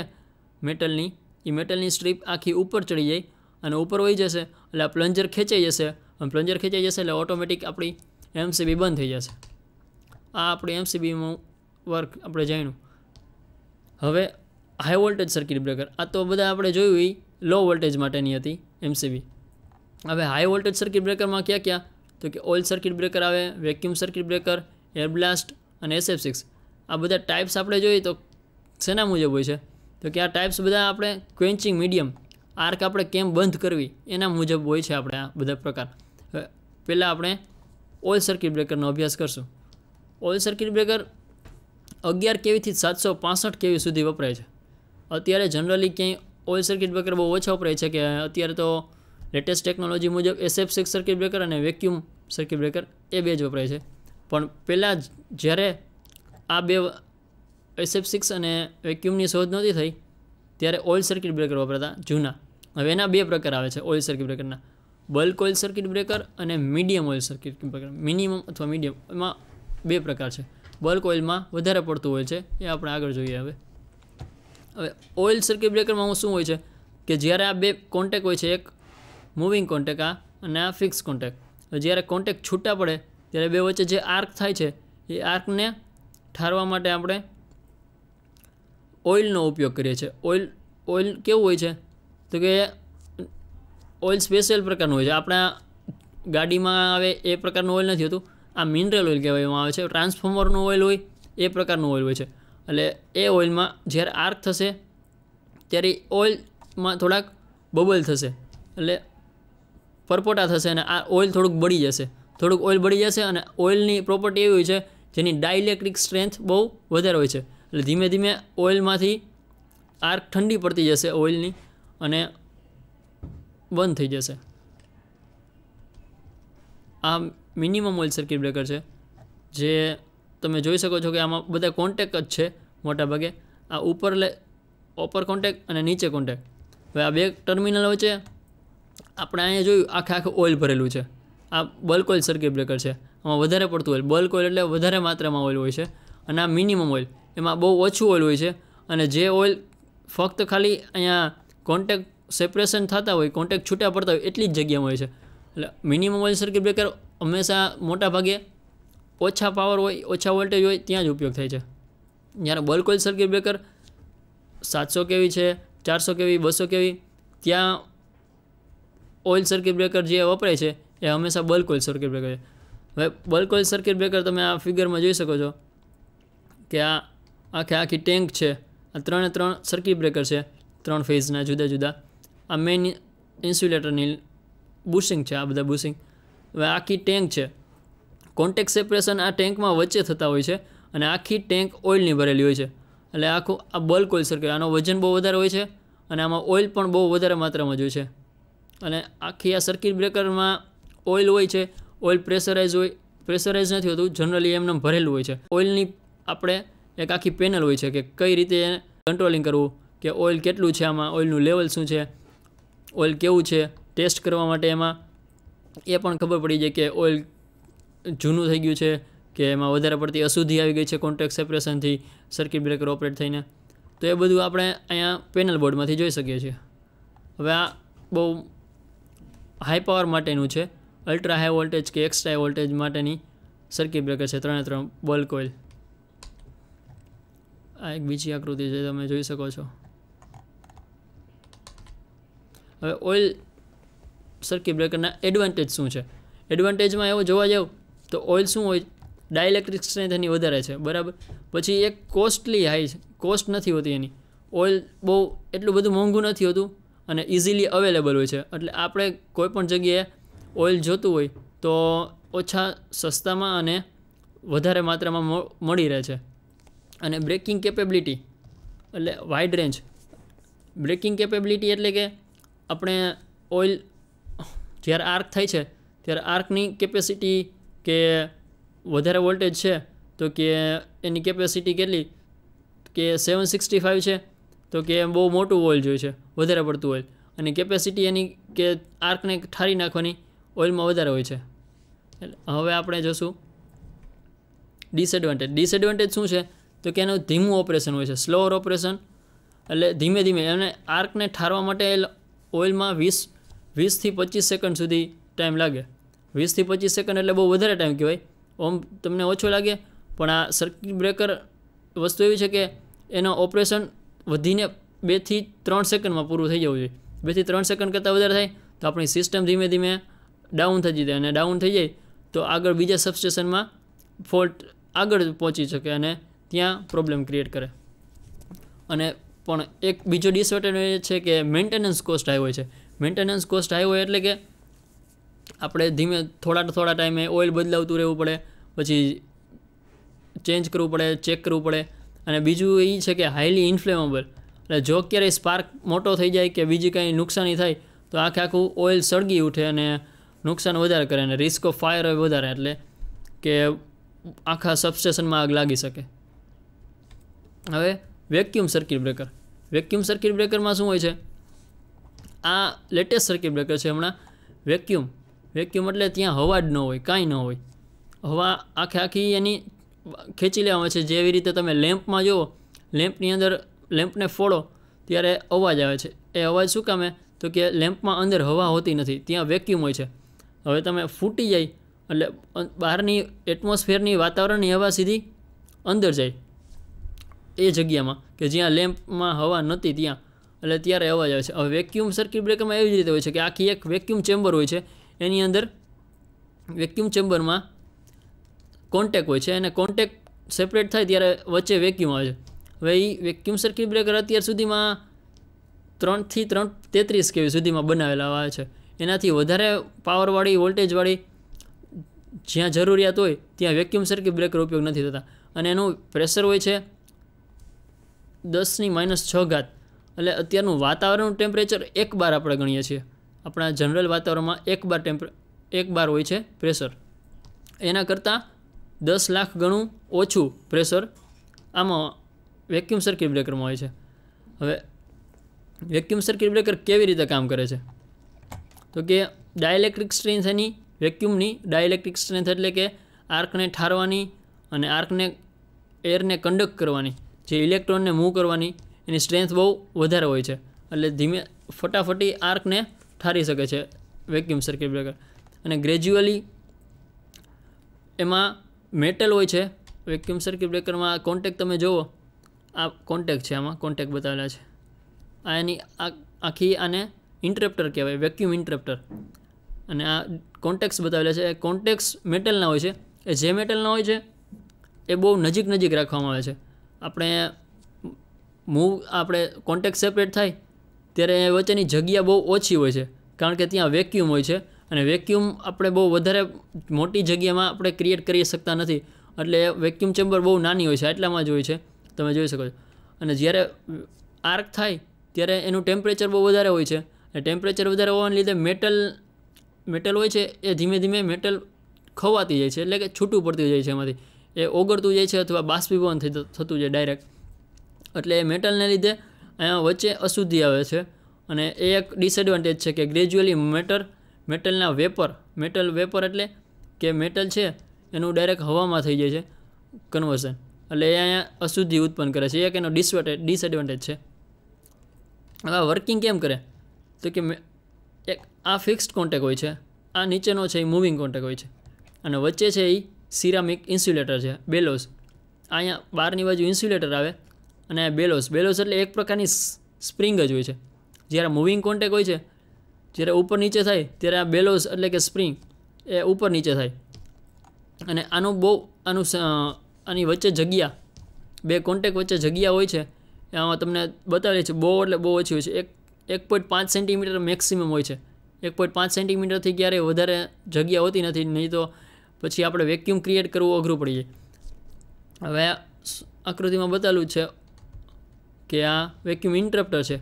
મેટલની એ મેટલની સ્ટ્રીપ આખી ઉપર ચડી જાય અને ઉપર વહી જશે એટલે આ પ્લન્જર ખેંચાઈ જશે અને પ્લન્જર ખેંચાઈ જશે એટલે ઓટોમેટિક આપણી એમસીબી બંધ થઈ જશે આ આપણી એમસીબીમાં વર્ક આપણે જાણ્યું હવે હાઈ વોલ્ટેજ સર્કિટ બ્રેકર આ તો બધા આપણે જોયું એ લો વોલ્ટેજ માટેની હતી એમસીબી હવે હાઈ વોલ્ટેજ સર્કિટ બ્રેકરમાં ક્યાં ક્યાં તો કે ઓઇલ સર્કિટ બ્રેકર આવે વેક્યુમ સર્કિટ બ્રેકર એરબ્લાસ્ટ અને એસએફ સિક્સ આ બધા ટાઈપ્સ આપણે જોઈએ તો શેના મુજબ હોય છે તો કે આ ટાઈપ્સ બધા આપણે ક્વેન્ચિંગ મીડિયમ આર્ક આપણે કેમ બંધ કરવી એના મુજબ હોય છે આપણે આ બધા પ્રકાર પહેલાં આપણે ઓઇલ સર્કિટ બ્રેકરનો અભ્યાસ કરશું ઓલ સર્કિટ બ્રેકર અગિયાર કેવીથી સાતસો પાસઠ કેવી સુધી વપરાય છે અત્યારે જનરલી ક્યાંય ઓઇલ સર્કિટ બ્રેકર બહુ ઓછા વપરાય છે કે અત્યારે તો લેટેસ્ટ ટેકનોલોજી મુજબ એસએફ સિક્સ સર્કિટ બ્રેકર અને વેક્યુમ સર્કિટ બ્રેકર એ બે જ વપરાય છે પણ પહેલાં જ્યારે આ બે એસએફ સિક્સ અને વેક્યુમની શોધ નહોતી થઈ ત્યારે ઓઇલ સર્કિટ બ્રેકર વપરાતા જૂના હવે એના બે પ્રકાર આવે છે ઓઇલ સર્કિટ બ્રેકરના બલ્ક ઓઇલ સર્કિટ બ્રેકર અને medium oil circuit breaker minimum અથવા મીડિયમ એમાં બે પ્રકાર છે બલ્ક ઓઇલમાં વધારે પડતું હોય છે એ આપણે આગળ જોઈએ હવે હવે ઓઇલ સર્કિટ બ્રેકરમાં શું હોય છે કે જ્યારે આ બે કોન્ટેક હોય છે એક મૂવિંગ કોન્ટેક આ અને આ ફિક્સ કોન્ટેક જ્યારે કોન્ટેક છૂટા પડે ત્યારે બે વચ્ચે જે આર્ક થાય છે એ આર્કને ઠારવા માટે આપણે ઓઇલનો ઉપયોગ કરીએ છીએ ઓઇલ ઓઇલ કેવું હોય છે તો કે ઓઇલ સ્પેશિયલ પ્રકારનું હોય છે આપણા ગાડીમાં આવે એ પ્રકારનું ઓઇલ નથી હોતું આ મિનરલ ઓઇલ કહેવામાં આવે છે ટ્રાન્સફોર્મરનું ઓઇલ હોય એ પ્રકારનું ઓઇલ હોય છે એટલે એ ઓઇલમાં જ્યારે આર્ક થશે ત્યારે ઓઇલમાં થોડાક બબલ થશે એટલે પરપોટા થશે અને આ ઓઇલ થોડુંક બળી જશે થોડુંક ઓઇલ બળી જશે અને ઓઇલની પ્રોપર્ટી એવી હોય છે જેની ડાયલેક્ટ્રિક સ્ટ્રેન્થ બહુ વધારે હોય છે એટલે ધીમે ધીમે ઓઇલમાંથી આર્ક ઠંડી પડતી જશે ઓઇલની અને બંધ થઈ જશે આ મિનિમમ ઓઇલ સર્કિટ બ્રેકર છે જે તમે જોઈ શકો છો કે આમાં બધા કોન્ટેક જ છે મોટાભાગે આ ઉપર લે ઓપર કોન્ટેક અને નીચે કોન્ટેક હવે આ બે ટર્મિનલ વચ્ચે આપણે અહીંયા જોયું આખે આખું ઓઇલ ભરેલું છે આ બલ્ક ઓઇલ સર્કિટ બ્રેકર છે એમાં વધારે પડતું ઓઇલ બલ્ક ઓઇલ એટલે વધારે માત્રામાં ઓઇલ હોય છે અને આ મિનિમમ ઓઇલ એમાં બહુ ઓછું ઓઇલ હોય છે અને જે ઓઇલ ફક્ત ખાલી અહીંયા કોન્ટેક સેપરેશન થતા હોય કોન્ટેક છૂટા પડતા હોય એટલી જ જગ્યામાં હોય છે એટલે મિનિમમ ઓઇલ સર્કિટ બ્રેકર હંમેશા મોટા ભાગે ઓછા પાવર હોય ઓછા વોલ્ટેજ હોય ત્યાં જ ઉપયોગ થાય છે જ્યારે બલ્ક ઓઇલ સર્કિટ બ્રેકર સાતસો કેવી છે ચારસો કેવી બસો કેવી ત્યાં ઓઇલ સર્કિટ બ્રેકર જે વપરાય છે એ હંમેશા બલ્ક ઓઇલ સર્કિટ બ્રેકર છે હવે બલ્ક ઓઇલ સર્કિટ બ્રેકર તમે આ ફિગરમાં જોઈ શકો છો કે આ આખે આખી ટેન્ક છે આ ત્રણે ત્રણ સર્કિટ બ્રેકર છે ત્રણ ફેઝના જુદા જુદા આ મેઇન ઇન્સ્યુલેટરની બુશિંગ છે આ બધા બુશિંગ હવે આખી ટેન્ક છે કોન્ટેક સેપરેશન આ ટેન્કમાં વચ્ચે થતા હોય છે અને આખી ટેન્ક ઓઇલની ભરેલી હોય છે એટલે આખું આ બલ્ક ઓઇલ સર્કિટ આનો વજન બહુ વધારે હોય છે અને આમાં ઓઇલ પણ બહુ વધારે માત્રામાં જોઈએ છે અને આખી આ સર્કિટ બ્રેકરમાં ઓઇલ હોય છે ઓઇલ પ્રેશરાઇઝ હોય પ્રેશરાઇઝ નથી હોતું જનરલી એમને ભરેલું હોય છે ઓઇલની આપણે એક આખી પેનલ હોય છે કે કઈ રીતે કંટ્રોલિંગ કરવું કે ઓઇલ કેટલું છે આમાં ઓઇલનું લેવલ શું છે ઓઇલ કેવું છે ટેસ્ટ કરવા માટે એમાં એ પણ ખબર પડી જાય કે ઓઇલ જૂનું થઈ ગયું છે કે એમાં વધારે પડતી અશુદ્ધિ આવી ગઈ છે કોન્ટ્રેક્ટ સેપરેશનથી સર્કિટ બ્રેકર ઓપરેટ થઈને તો એ બધું આપણે અહીંયા પેનલ બોર્ડમાંથી જોઈ શકીએ છીએ હવે આ બહુ હાઈ પાવર માટેનું છે અલ્ટ્રા હાઈ વોલ્ટેજ કે એક્સ્ટ્રા હાઈ વોલ્ટેજ માટેની સર્કિટ બ્રેકર છે ત્રણે ત્રણ બલ કોઇલ આ એક બીજી આકૃતિ છે તમે જોઈ શકો છો હવે ઓઇલ સર્કિટ બ્રેકરના એડવાન્ટેજ શું છે એડવાન્ટેજમાં એવો જોવા જાવ તો ઓઇલ શું હોય ડાયલેક્ટ્રિક સ્ટ્રેન્થ એની વધારે છે બરાબર પછી એક કોસ્ટલી હાઈ છે કોસ્ટ નથી હોતી એની ઓઇલ બહુ એટલું બધું મોંઘું નથી હોતું અને ઇઝીલી અવેલેબલ હોય છે એટલે આપણે કોઈપણ જગ્યાએ ઓઇલ જોતું હોય તો ઓછા સસ્તામાં અને વધારે માત્રામાં મળી રહે છે અને બ્રેકિંગ કેપેબિલિટી એટલે વાઇડ રેન્જ બ્રેકિંગ કેપેબિલિટી એટલે કે આપણે ઓઇલ જ્યારે આર્ક થાય છે ત્યારે આર્કની કેપેસિટી કે વધારે વોલ્ટેજ છે તો કે એની કેપેસિટી કેટલી કે સેવન સિક્સટી ફાઇવ છે તો કે બહુ મોટું ઓઇલ જોઈએ છે વધારે પડતું ઓઇલ અને કેપેસિટી એની કે આર્કને ઠારી નાખવાની ઓઇલમાં વધારે હોય છે એટલે હવે આપણે જોશું ડિસએડવાન્ટેજ ડિસએડવાન્ટેજ શું છે તો કે એનું ધીમું ઓપરેશન હોય છે સ્લોઅર ઓપરેશન એટલે ધીમે ધીમે એને આર્કને ઠારવા માટે એ ઓઇલમાં વીસ વીસથી પચીસ સેકન્ડ સુધી ટાઈમ લાગે વીસથી પચીસ સેકન્ડ એટલે બહુ વધારે ટાઈમ કહેવાય ઓમ તમને ઓછો લાગે પણ આ સર્કિટ બ્રેકર વસ્તુ એવી છે કે એનો ઓપરેશન વધીને બેથી ત્રણ સેકન્ડમાં પૂરું થઈ જવું જોઈએ બેથી ત્રણ સેકન્ડ કરતાં વધારે થાય તો આપણી સિસ્ટમ ધીમે ધીમે ડાઉન થતી જાય અને ડાઉન થઈ જાય તો આગળ બીજા સબસ્ટેશનમાં ફોલ્ટ આગળ પહોંચી શકે અને ત્યાં પ્રોબ્લેમ ક્રિએટ કરે અને પણ એક બીજો ડિસએડવાન્ટેજ છે કે મેન્ટેનન્સ કોસ્ટ હાઈ હોય છે મેન્ટેનન્સ કોસ્ટ હાઈ હોય એટલે કે આપણે ધીમે થોડા થોડા ટાઈમે ઓઇલ બદલાવતું રહેવું પડે પછી ચેન્જ કરવું પડે ચેક કરવું પડે અને બીજું એ છે કે હાઈલી ઇન્ફ્લેમેબલ એટલે જો અત્યારે સ્પાર્ક મોટો થઈ જાય કે બીજી કાંઈ નુકસાની થાય તો આખે આખું ઓઇલ સળગી ઉઠે અને નુકસાન વધારે કરે અને રિસ્ક ઓફ ફાયર હોય વધારે એટલે કે આખા સબસ્ટેશનમાં આગ લાગી શકે હવે vacuum circuit breaker vacuum circuit બ્રેકરમાં શું હોય છે આ લેટેસ્ટ સર્કિટ બ્રેકર છે હમણાં વેક્યુમ વેક્યુમ એટલે ત્યાં હવા જ ન હોય કાંઈ ન હોય હવા આખે આખી એની ખેંચી લેવામાં છે જેવી રીતે તમે લેમ્પમાં જુઓ લેમ્પની અંદર લેમ્પને ફોડો ત્યારે અવાજ આવે છે એ અવાજ શું કામે તો કે લેમ્પમાં અંદર હવા હોતી નથી ત્યાં વેક્યુમ હોય છે હવે તમે ફૂટી જાય એટલે બહારની એટમોસ્ફિયરની વાતાવરણની હવા સીધી અંદર જાય એ જગ્યામાં કે જ્યાં લેમ્પમાં હવા નહોતી ત્યાં એટલે ત્યારે અવાજ આવે છે હવે વેક્યુમ સર્કિટ બ્રેકરમાં એવી જ રીતે હોય છે કે આખી એક વેક્યુમ ચેમ્બર હોય છે એની અંદર વેક્યુમ ચેમ્બરમાં કોન્ટેક હોય છે અને કોન્ટેક સેપરેટ થાય ત્યારે વચ્ચે વેક્યુમ આવે છે હવે એ વેક્યુમ સર્કિટ બ્રેકર અત્યાર સુધીમાં ત્રણથી ત્રણ તેત્રીસ કેવી સુધીમાં બનાવેલા આવે છે એનાથી વધારે પાવરવાળી વોલ્ટેજવાળી જ્યાં જરૂરિયાત હોય ત્યાં વેક્યુમ સર્કિટ બ્રેકર ઉપયોગ નથી થતા અને એનું પ્રેશર હોય છે દસની માઇનસ છ ઘાત એટલે અત્યારનું વાતાવરણનું ટેમ્પરેચર એક બાર આપણે ગણીએ છીએ આપણા જનરલ વાતાવરણમાં એક બાર ટેમ્પર એક બાર હોય છે પ્રેશર એના કરતાં દસ લાખ ગણું ઓછું પ્રેશર આમાં વેક્યુમ સર્કિટ બ્રેકરમાં હોય છે હવે વેક્યુમ સર્કિટ બ્રેકર કેવી રીતે કામ કરે છે તો કે ડાયલેક્ટ્રિક સ્ટ્રેન્થ એની વેક્યુમની ડાયલેક્ટ્રિક સ્ટ્રેન્થ એટલે કે આર્કને ઠારવાની અને આર્કને એરને કંડક્ટ કરવાની જે ઇલેક્ટ્રોનને મૂવ કરવાની એની સ્ટ્રેન્થ બહુ વધારે હોય છે એટલે ધીમે ફટાફટી આર્કને ઠારી શકે છે વેક્યુમ સર્કિટ બ્રેકર અને ગ્રેજ્યુઅલી એમાં મેટલ હોય છે વેક્યુમ સર્કિટ બ્રેકરમાં કોન્ટેક તમે જુઓ આ કોન્ટેક છે આમાં કોન્ટેક બતાવેલા છે આ એની આખી આને ઇન્ટરેપ્ટર કહેવાય વેક્યુમ ઇન્ટરેપ્ટર અને આ કોન્ટેક્સ બતાવેલા છે કોન્ટેક્સ મેટલના હોય છે એ જે મેટલના હોય છે એ બહુ નજીક નજીક રાખવામાં આવે છે આપણે મૂવ આપણે કોન્ટેક્ટ સેપરેટ થાય ત્યારે વચ્ચેની જગ્યા બહુ ઓછી હોય છે કારણ કે ત્યાં વેક્યુમ હોય છે અને વેક્યુમ આપણે બહુ વધારે મોટી જગ્યામાં આપણે ક્રિએટ કરી શકતા નથી એટલે વેક્યુમ ચેમ્બર બહુ નાની હોય છે એટલામાં જ હોય છે તમે જોઈ શકો છો અને જ્યારે આર્ક થાય ત્યારે એનું ટેમ્પરેચર બહુ વધારે હોય છે અને ટેમ્પરેચર વધારે હોવાને લીધે મેટલ મેટલ હોય છે એ ધીમે ધીમે મેટલ ખવાતી જાય છે એટલે કે છૂટું પડતું જાય છે એમાંથી એ ઓગળતું જાય છે અથવા બાષ્પીભવન થઈ થતું જાય ડાયરેક્ટ એટલે એ મેટલને લીધે અહીંયા વચ્ચે અશુદ્ધિ આવે છે અને એ એક ડિસએડવાન્ટેજ છે કે ગ્રેજ્યુઅલી મેટર મેટલના વેપર મેટલ વેપર એટલે કે મેટલ છે એનું ડાયરેક્ટ હવામાં થઈ જાય છે કન્વર્સન એટલે એ અહીંયા અશુદ્ધિ ઉત્પન્ન કરે છે એક એનો ડિસએડવાન્ટેજ છે હવે વર્કિંગ કેમ કરે તો કે એક આ ફિક્સ્ડ કોન્ટેક હોય છે આ નીચેનો છે એ મૂવિંગ કોન્ટેક હોય છે અને વચ્ચે છે એ સિરામિક ઇન્સ્યુલેટર છે બેલોસ અહીંયા બહારની બાજુ ઇન્સ્યુલેટર આવે અને આ બેલોસ બેલોસ એટલે એક પ્રકારની સ્પ્રિંગ જ હોય છે જ્યારે મૂવિંગ કોન્ટેક હોય છે જ્યારે ઉપર નીચે થાય ત્યારે આ બેલોસ એટલે કે સ્પ્રિંગ એ ઉપર નીચે થાય અને આનું બહુ આનું આની વચ્ચે જગ્યા બે કોન્ટેક વચ્ચે જગ્યા હોય છે એમાં તમને બતાવે છે બહુ એટલે બહુ ઓછી હોય છે એક એક પોઈન્ટ પાંચ સેન્ટીમીટર મેક્સિમમ હોય છે એક પોઈન્ટ પાંચ સેન્ટીમીટરથી ક્યારેય વધારે જગ્યા હોતી નથી નહીં તો પછી આપણે વેક્યુમ ક્રિએટ કરવું અઘરું પડી જાય હવે આકૃતિમાં બતાવેલું છે કે આ વેક્યુમ ઇન્ટરપ્ટર છે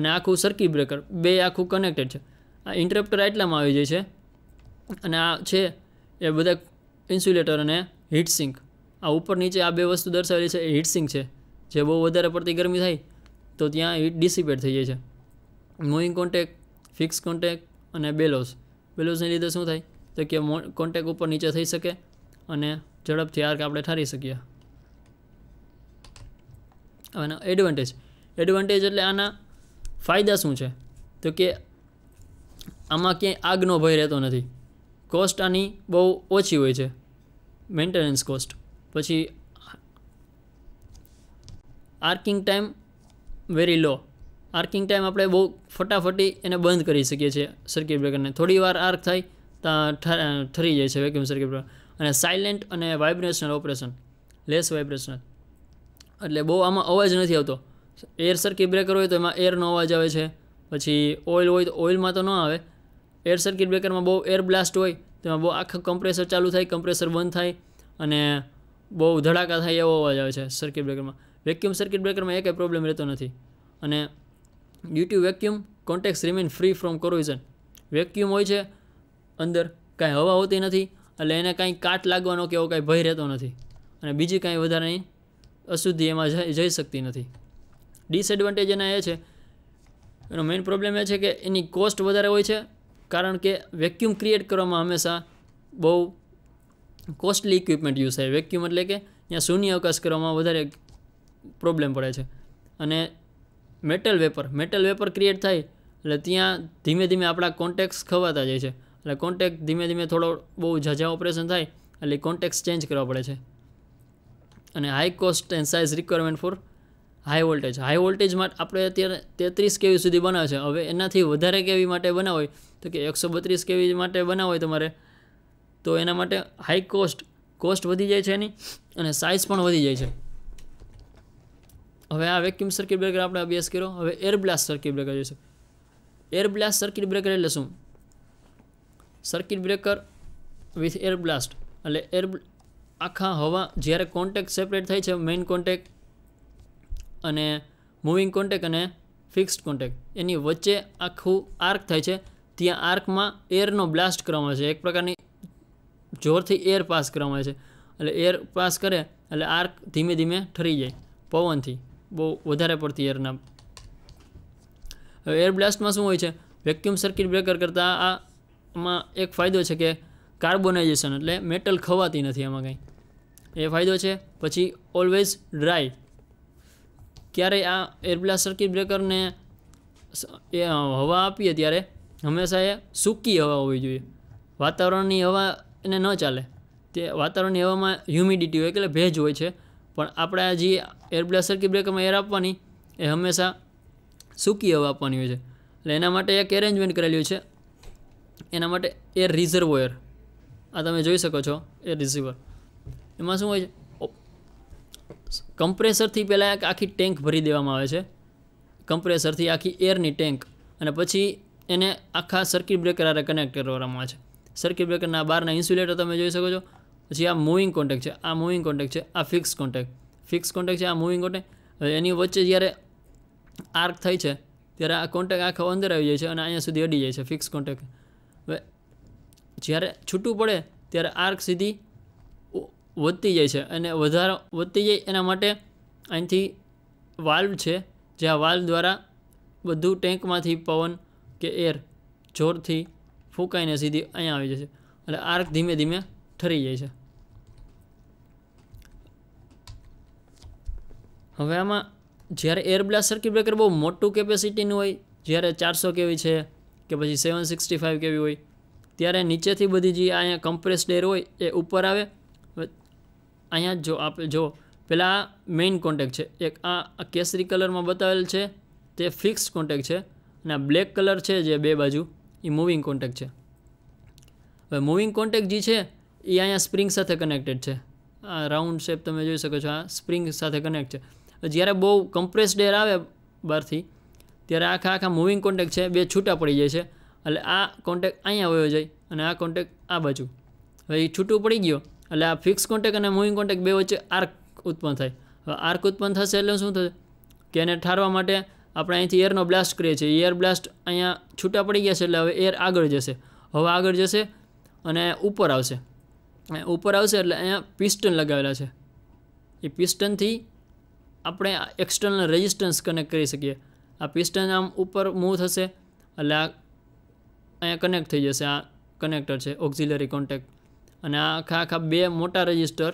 અને આખું સર્કિટ બ્રેકર બે આખું કનેક્ટેડ છે આ ઇન્ટરપ્ટર એટલામાં આવી જાય છે અને આ છે એ બધા ઇન્સ્યુલેટર અને હીટસિંક આ ઉપર નીચે આ બે વસ્તુ દર્શાવેલી છે એ હીટસિંક છે જે બહુ વધારે પડતી ગરમી થાય તો ત્યાં હીટ ડિસિપેટ થઈ જાય છે મૂવિંગ કોન્ટેક ફિક્સ કોન્ટેક અને બેલોઝ બેલોઝને લીધે શું થાય તો કે કોન્ટેક ઉપર નીચે થઈ શકે અને ઝડપથી આર્ક આપણે ઠારી શકીએ હવે એડવાન્ટેજ એડવાન્ટેજ એટલે આના ફાયદા શું છે તો કે આમાં ક્યાંય આગનો ભય રહેતો નથી કોસ્ટ આની બહુ ઓછી હોય છે મેન્ટેનન્સ કોસ્ટ પછી arcing time very low arcing time આપણે બહુ ફટાફટી એને બંધ કરી શકીએ છીએ સર્કિટ બ્રેકરને થોડી વાર આર્ક થાય ત્યાં ઠરી જાય છે વેક્યુમ સર્કિટ બ્રેકર અને સાયલેન્ટ અને વાઇબ્રેશનલ ઓપરેશન લેસ વાઇબ્રેશનલ એટલે બહુ આમાં અવાજ નથી આવતો એર સર્કિટ બ્રેકર હોય તો એમાં એરનો અવાજ આવે છે પછી ઓઇલ હોય તો ઓઇલમાં તો ન આવે એર સર્કિટ બ્રેકરમાં બહુ એર બ્લાસ્ટ હોય તો એમાં બહુ આખા કમ્પ્રેસર ચાલુ થાય કમ્પ્રેસર બંધ થાય અને બહુ ધડાકા થાય એવો અવાજ આવે છે સર્કિટ બ્રેકરમાં વેક્યુમ સર્કિટ બ્રેકરમાં એ કંઈ પ્રોબ્લેમ રહેતો નથી અને due to vacuum contact remain free from corrosion vacuum હોય છે અંદર કાંઈ હવા હોતી નથી એટલે એને કાંઈ કાટ લાગવાનો કે એવો કાંઈ ભય રહેતો નથી અને બીજી કાંઈ વધારાની અશુદ્ધિ એમાં જઈ શકતી નથી ડિસએડવાન્ટેજ એના એ છે એનો મેઇન પ્રોબ્લેમ એ છે કે એની કોસ્ટ વધારે હોય છે કારણ કે વેક્યુમ ક્રિએટ કરવામાં હંમેશા બહુ કોસ્ટલી ઇક્વિપમેન્ટ યુઝ થાય વેક્યુમ એટલે કે ત્યાં શૂન્ય અવકાશ કરવામાં વધારે પ્રોબ્લેમ પડે છે અને metal vapour metal vapour create થાય એટલે ત્યાં ધીમે ધીમે આપણા કોન્ટેક્ટ્સ ખવાતા જાય છે એટલે કોન્ટેક્ટ ધીમે ધીમે થોડો બહુ ઝાઝા ઓપરેશન થાય એટલે કોન્ટેક્ટ ચેન્જ કરવા પડે છે અને high cost and size requirement for high voltage high voltage માટે આપણે અત્યારે તેત્રીસ કેવી સુધી બનાવે છે હવે એનાથી વધારે કેવી માટે બનાવે તો કે એકસો બત્રીસ કેવી માટે બનાવે હોય તમારે તો એના માટે હાઈ કોસ્ટ કોસ્ટ વધી જાય છે એની અને સાઇઝ પણ વધી જાય છે હવે આ વેક્યુમ સર્કિટ બ્રેકર આપણે અભ્યાસ કર્યો હવે એર બ્લાસ્ટ સર્કિટ બ્રેકર જોઈશું એર બ્લાસ્ટ સર્કિટ બ્રેકર એટલે શું circuit breaker with air blast એટલે એર આખા હવા જ્યારે કોન્ટેક સેપરેટ થાય છે મેઇન કોન્ટેક અને મૂવિંગ કોન્ટેક અને ફિક્સ્ડ કોન્ટેક એની વચ્ચે આખું આર્ક થાય છે ત્યાં આર્કમાં એરનો બ્લાસ્ટ કરવામાં આવે છે એક પ્રકારની જોરથી એર પાસ કરવામાં છે એટલે એર પાસ કરે એટલે આર્ક ધીમે ધીમે ઠરી જાય પવનથી બહુ વધારે પડતી એરના હવે એર બ્લાસ્ટમાં શું હોય છે વેક્યુમ સર્કિટ બ્રેકર કરતાં આમાં એક ફાયદો છે કે કાર્બોનાઇઝેશન એટલે મેટલ ખવાતી નથી એમાં કંઈ એ ફાયદો છે પછી ઓલવેઝ ડ્રાય ક્યારેય આ એરબ્લાસ્ટ સર્કિટ બ્રેકરને એ હવા આપીએ ત્યારે હંમેશા એ સૂકી હવા હોવી જોઈએ વાતાવરણની હવા એને ન ચાલે તે વાતાવરણની હવામાં હ્યુમિડિટી હોય એટલે ભેજ હોય છે પણ આપણે આ જે એર બ્લેડ સર્કિટ બ્રેકરમાં એર આપવાની એ હંમેશા સૂકી હવા આપવાની હોય છે એટલે એના માટે એક એરેન્જમેન્ટ કરેલું છે એના માટે એર રિઝર્વોયર આ તમે જોઈ શકો છો એર રિઝર્વર એમાં શું હોય છે કમ્પ્રેસરથી પહેલાં આખી ટેન્ક ભરી દેવામાં આવે છે કમ્પ્રેસરથી આખી એરની ટેન્ક અને પછી એને આખા સર્કિટ બ્રેકર આરે કનેક્ટ કરવામાં આવે છે સર્કિટ બ્રેકરના બહારના ઇન્સ્યુલેટર તમે જોઈ શકો છો પછી આ મૂવિંગ કોન્ટેક્ટ છે આ મૂવિંગ કોન્ટેક્ટ છે આ ફિક્સ કોન્ટેક્ટ ફિક્સ કોન્ટેક્ટ છે આ મૂવિંગ કોન્ટેક્ટ હવે એની વચ્ચે જ્યારે આર્ક થાય છે ત્યારે આ કોન્ટેક્ટ આખો અંદર આવી જાય છે અને અહીંયા સુધી અડી જાય છે ફિક્સ કોન્ટેક્ટ હવે જ્યારે છૂટું પડે ત્યારે આર્ક સીધી વધતી જાય છે અને વધારો વધતી જાય એના માટે અહીંથી વાલ્વ છે જે આ વાલ્વ દ્વારા બધું ટેન્કમાંથી પવન કે એર જોરથી ફૂંકાઈને સીધી અહીંયા આવી જાય છે એટલે આર્ક ધીમે ધીમે ઠરી જાય છે હવે આમાં જ્યારે એર બ્લાસ્ટ સર્કિટ બ્રેકર બહુ મોટું કેપેસિટીનું હોય જ્યારે ચારસો કેવી છે કે પછી સેવન સિક્સટી ફાઇવ કેવી હોય ત્યારે નીચેથી બધી જે અહીંયા કમ્પ્રેસ્ડ એર હોય એ ઉપર આવે અહીંયા જો આપ જો પહેલાં મેઇન કોન્ટેક છે એક આ કેસરી કલરમાં બતાવેલ છે તે ફિક્સ કોન્ટેક છે અને આ બ્લેક કલર છે જે બે બાજુ એ મૂવિંગ કોન્ટેક છે હવે મૂવિંગ કોન્ટેક જે છે એ અહીંયા સ્પ્રિંગ સાથે કનેક્ટેડ છે આ રાઉન્ડ શેપ તમે જોઈ શકો છો આ સ્પ્રિંગ સાથે કનેક્ટ છે જ્યારે બહુ કમ્પ્રેસ્ડ એર આવે બહારથી ત્યારે આખા આખા મૂવિંગ કોન્ટેક છે બે છૂટા પડી જાય છે એટલે આ કોન્ટેક અહીંયા વયો જાય અને આ કોન્ટેક આ બાજુ હવે એ છૂટું પડી ગયો એટલે આ ફિક્સ કોન્ટેક અને મૂવિંગ કોન્ટેક બે વચ્ચે આર્ક ઉત્પન્ન થાય હવે આર્ક ઉત્પન્ન થશે એટલે શું થશે કે એને ઠારવા માટે આપણે અહીંથી એરનો બ્લાસ્ટ કરીએ છીએ એર બ્લાસ્ટ અહીંયા છૂટા પડી ગયા છે એટલે હવે એર આગળ જશે હવે આગળ જશે અને ઉપર આવશે ઉપર આવશે એટલે અહીંયા પિસ્ટન લગાવેલા છે એ પિસ્ટનથી આપણે એક્સટર્નલ રેઝિસ્ટન્સ કનેક્ટ કરી શકીએ આ પિસ્ટન આમ ઉપર મૂવ થશે એટલે આ અહીંયા કનેક્ટ થઈ જશે આ કનેક્ટર છે ઓક્ઝિલરી કોન્ટેક્ટ અને આ આખા આખા બે મોટા રજિસ્ટર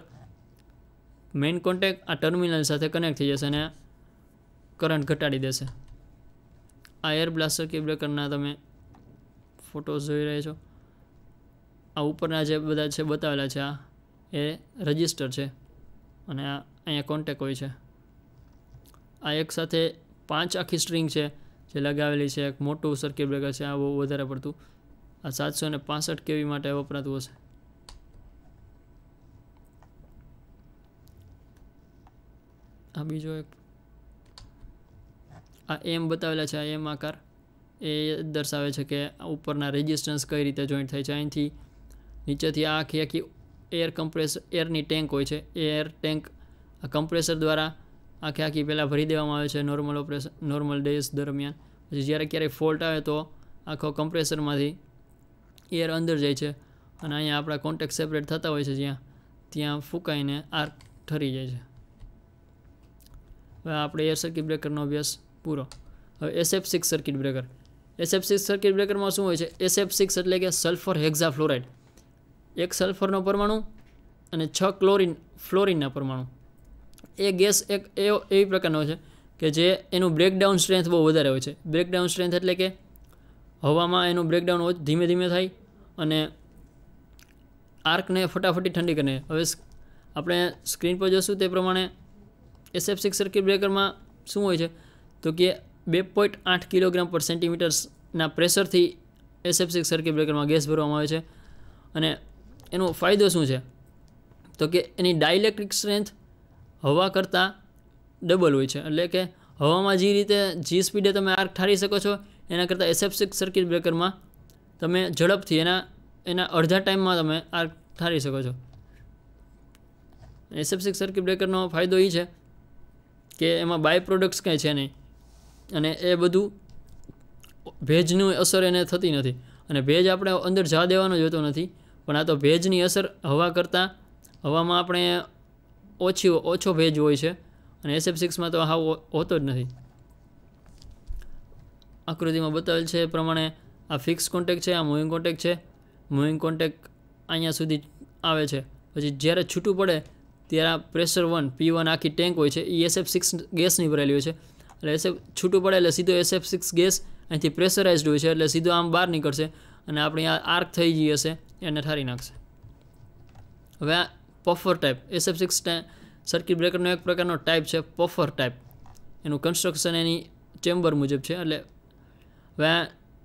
મેઇન કોન્ટેક્ટ આ ટર્મિનલ સાથે કનેક્ટ થઈ જશે અને કરંટ ઘટાડી દેશે આ એર બ્લાસ્ટર કે બ્રેકરના તમે ફોટોઝ જોઈ રહ્યા છો આ ઉપરના જે બધા છે બતાવેલા છે આ એ રજિસ્ટર છે અને આ અહીંયા કોન્ટેક હોય છે આ એક સાથે પાંચ આખી સ્ટ્રિંગ છે જે લગાવેલી છે એક મોટું સર્કિટ બ્રેકર છે આ બહુ વધારે પડતું આ સાતસો ને પાસઠ કેવી માટે વપરાતું હશે આ બીજો એક આ એમ બતાવેલા છે આ એમ આકાર એ દર્શાવે છે કે ઉપરના રેઝિસ્ટન્સ કઈ રીતે જોઈન્ટ થાય છે અહીંથી નીચેથી આ આખી આખી એર કમ્પ્રેસર એરની ટેન્ક હોય છે એ એર ટેન્ક આ કમ્પ્રેસર દ્વારા આખે આખી પહેલાં ભરી દેવામાં આવે છે નોર્મલ ઓપરેશન નોર્મલ ડેઝ દરમિયાન પછી જ્યારે ક્યારેક ફોલ્ટ આવે તો આખો કમ્પ્રેસરમાંથી એર અંદર જાય છે અને અહીંયા આપણા કોન્ટેક્ટ સેપરેટ થતા હોય છે જ્યાં ત્યાં ફૂંકાઈને આર્ક ઠરી જાય છે હવે આપણે એર સર્કિટ બ્રેકરનો અભ્યાસ પૂરો હવે SF six circuit breaker SF six circuit બ્રેકરમાં શું હોય છે એસએફ સિક્સ એટલે કે સલ્ફર હેક્ઝા ફ્લોરાઇડ એક સલ્ફરનો પરમાણુ અને છ ક્લોરિન ફ્લોરિનના પરમાણુ એ ગેસ એક એવો એવી પ્રકારનો છે કે જે એનું બ્રેકડાઉન સ્ટ્રેન્થ બહુ વધારે હોય છે બ્રેકડાઉન સ્ટ્રેન્થ એટલે કે હવામાં એનું બ્રેકડાઉન ધીમે ધીમે થાય અને આર્કને ફટાફટી ઠંડી કરીને હવે આપણે સ્ક્રીન પર જોશું તે પ્રમાણે એસએફ સિક્સ સર્કિટ બ્રેકરમાં શું હોય છે તો કે બે પોઈન્ટ આઠ કિલોગ્રામ પર સેન્ટીમીટર્સના પ્રેશરથી એસએફ સિક્સ સર્કિટ બ્રેકરમાં ગેસ ભરવામાં આવે છે અને એનો ફાયદો શું છે તો કે એની ડાયલેક્ટ્રિક સ્ટ્રેન્થ હવા કરતાં ડબલ હોય છે એટલે કે હવામાં જે રીતે જી સ્પીડે તમે આર્ક ઠારી શકો છો એના કરતાં એસેપ્સિક સર્કિટ બ્રેકરમાં તમે ઝડપથી એના એના અડધા ટાઈમમાં તમે આર્ક ઠારી શકો છો એસેપ્સિક સર્કિટ બ્રેકરનો ફાયદો એ છે કે એમાં બાય પ્રોડક્ટ્સ કંઈ છે નહીં અને એ બધું ભેજની અસર એને થતી નથી અને ભેજ આપણે અંદર જા દેવાનો જોતો નથી પણ આ તો ભેજની અસર હવા કરતાં હવામાં આપણે ઓછી ઓછો ભેજ હોય છે અને એસએફ સિક્સમાં તો હાવ હોતો જ નથી આકૃતિમાં બતાવેલ છે એ પ્રમાણે આ ફિક્સ કોન્ટેક છે આ મૂવિંગ કોન્ટેક છે મૂવિંગ કોન્ટેક અહીંયા સુધી આવે છે પછી જ્યારે છૂટું પડે ત્યારે આ પ્રેશર વન પી વન આખી ટેન્ક હોય છે એ એસએફ સિક્સ ગેસની ભરેલી હોય છે એટલે એસએફ છૂટું પડે એટલે સીધો એસએફ સિક્સ ગેસ અહીંથી પ્રેશરાઇઝડ હોય છે એટલે સીધો આમ બહાર નીકળશે અને આપણી આ આર્ક થઈ ગઈ હશે એને ઠારી નાખશે હવે આ puffer type SF six circuit બ્રેકરનો એક પ્રકારનો ટાઈપ છે પફર ટાઈપ એનું કન્સ્ટ્રક્શન એની ચેમ્બર મુજબ છે એટલે હવે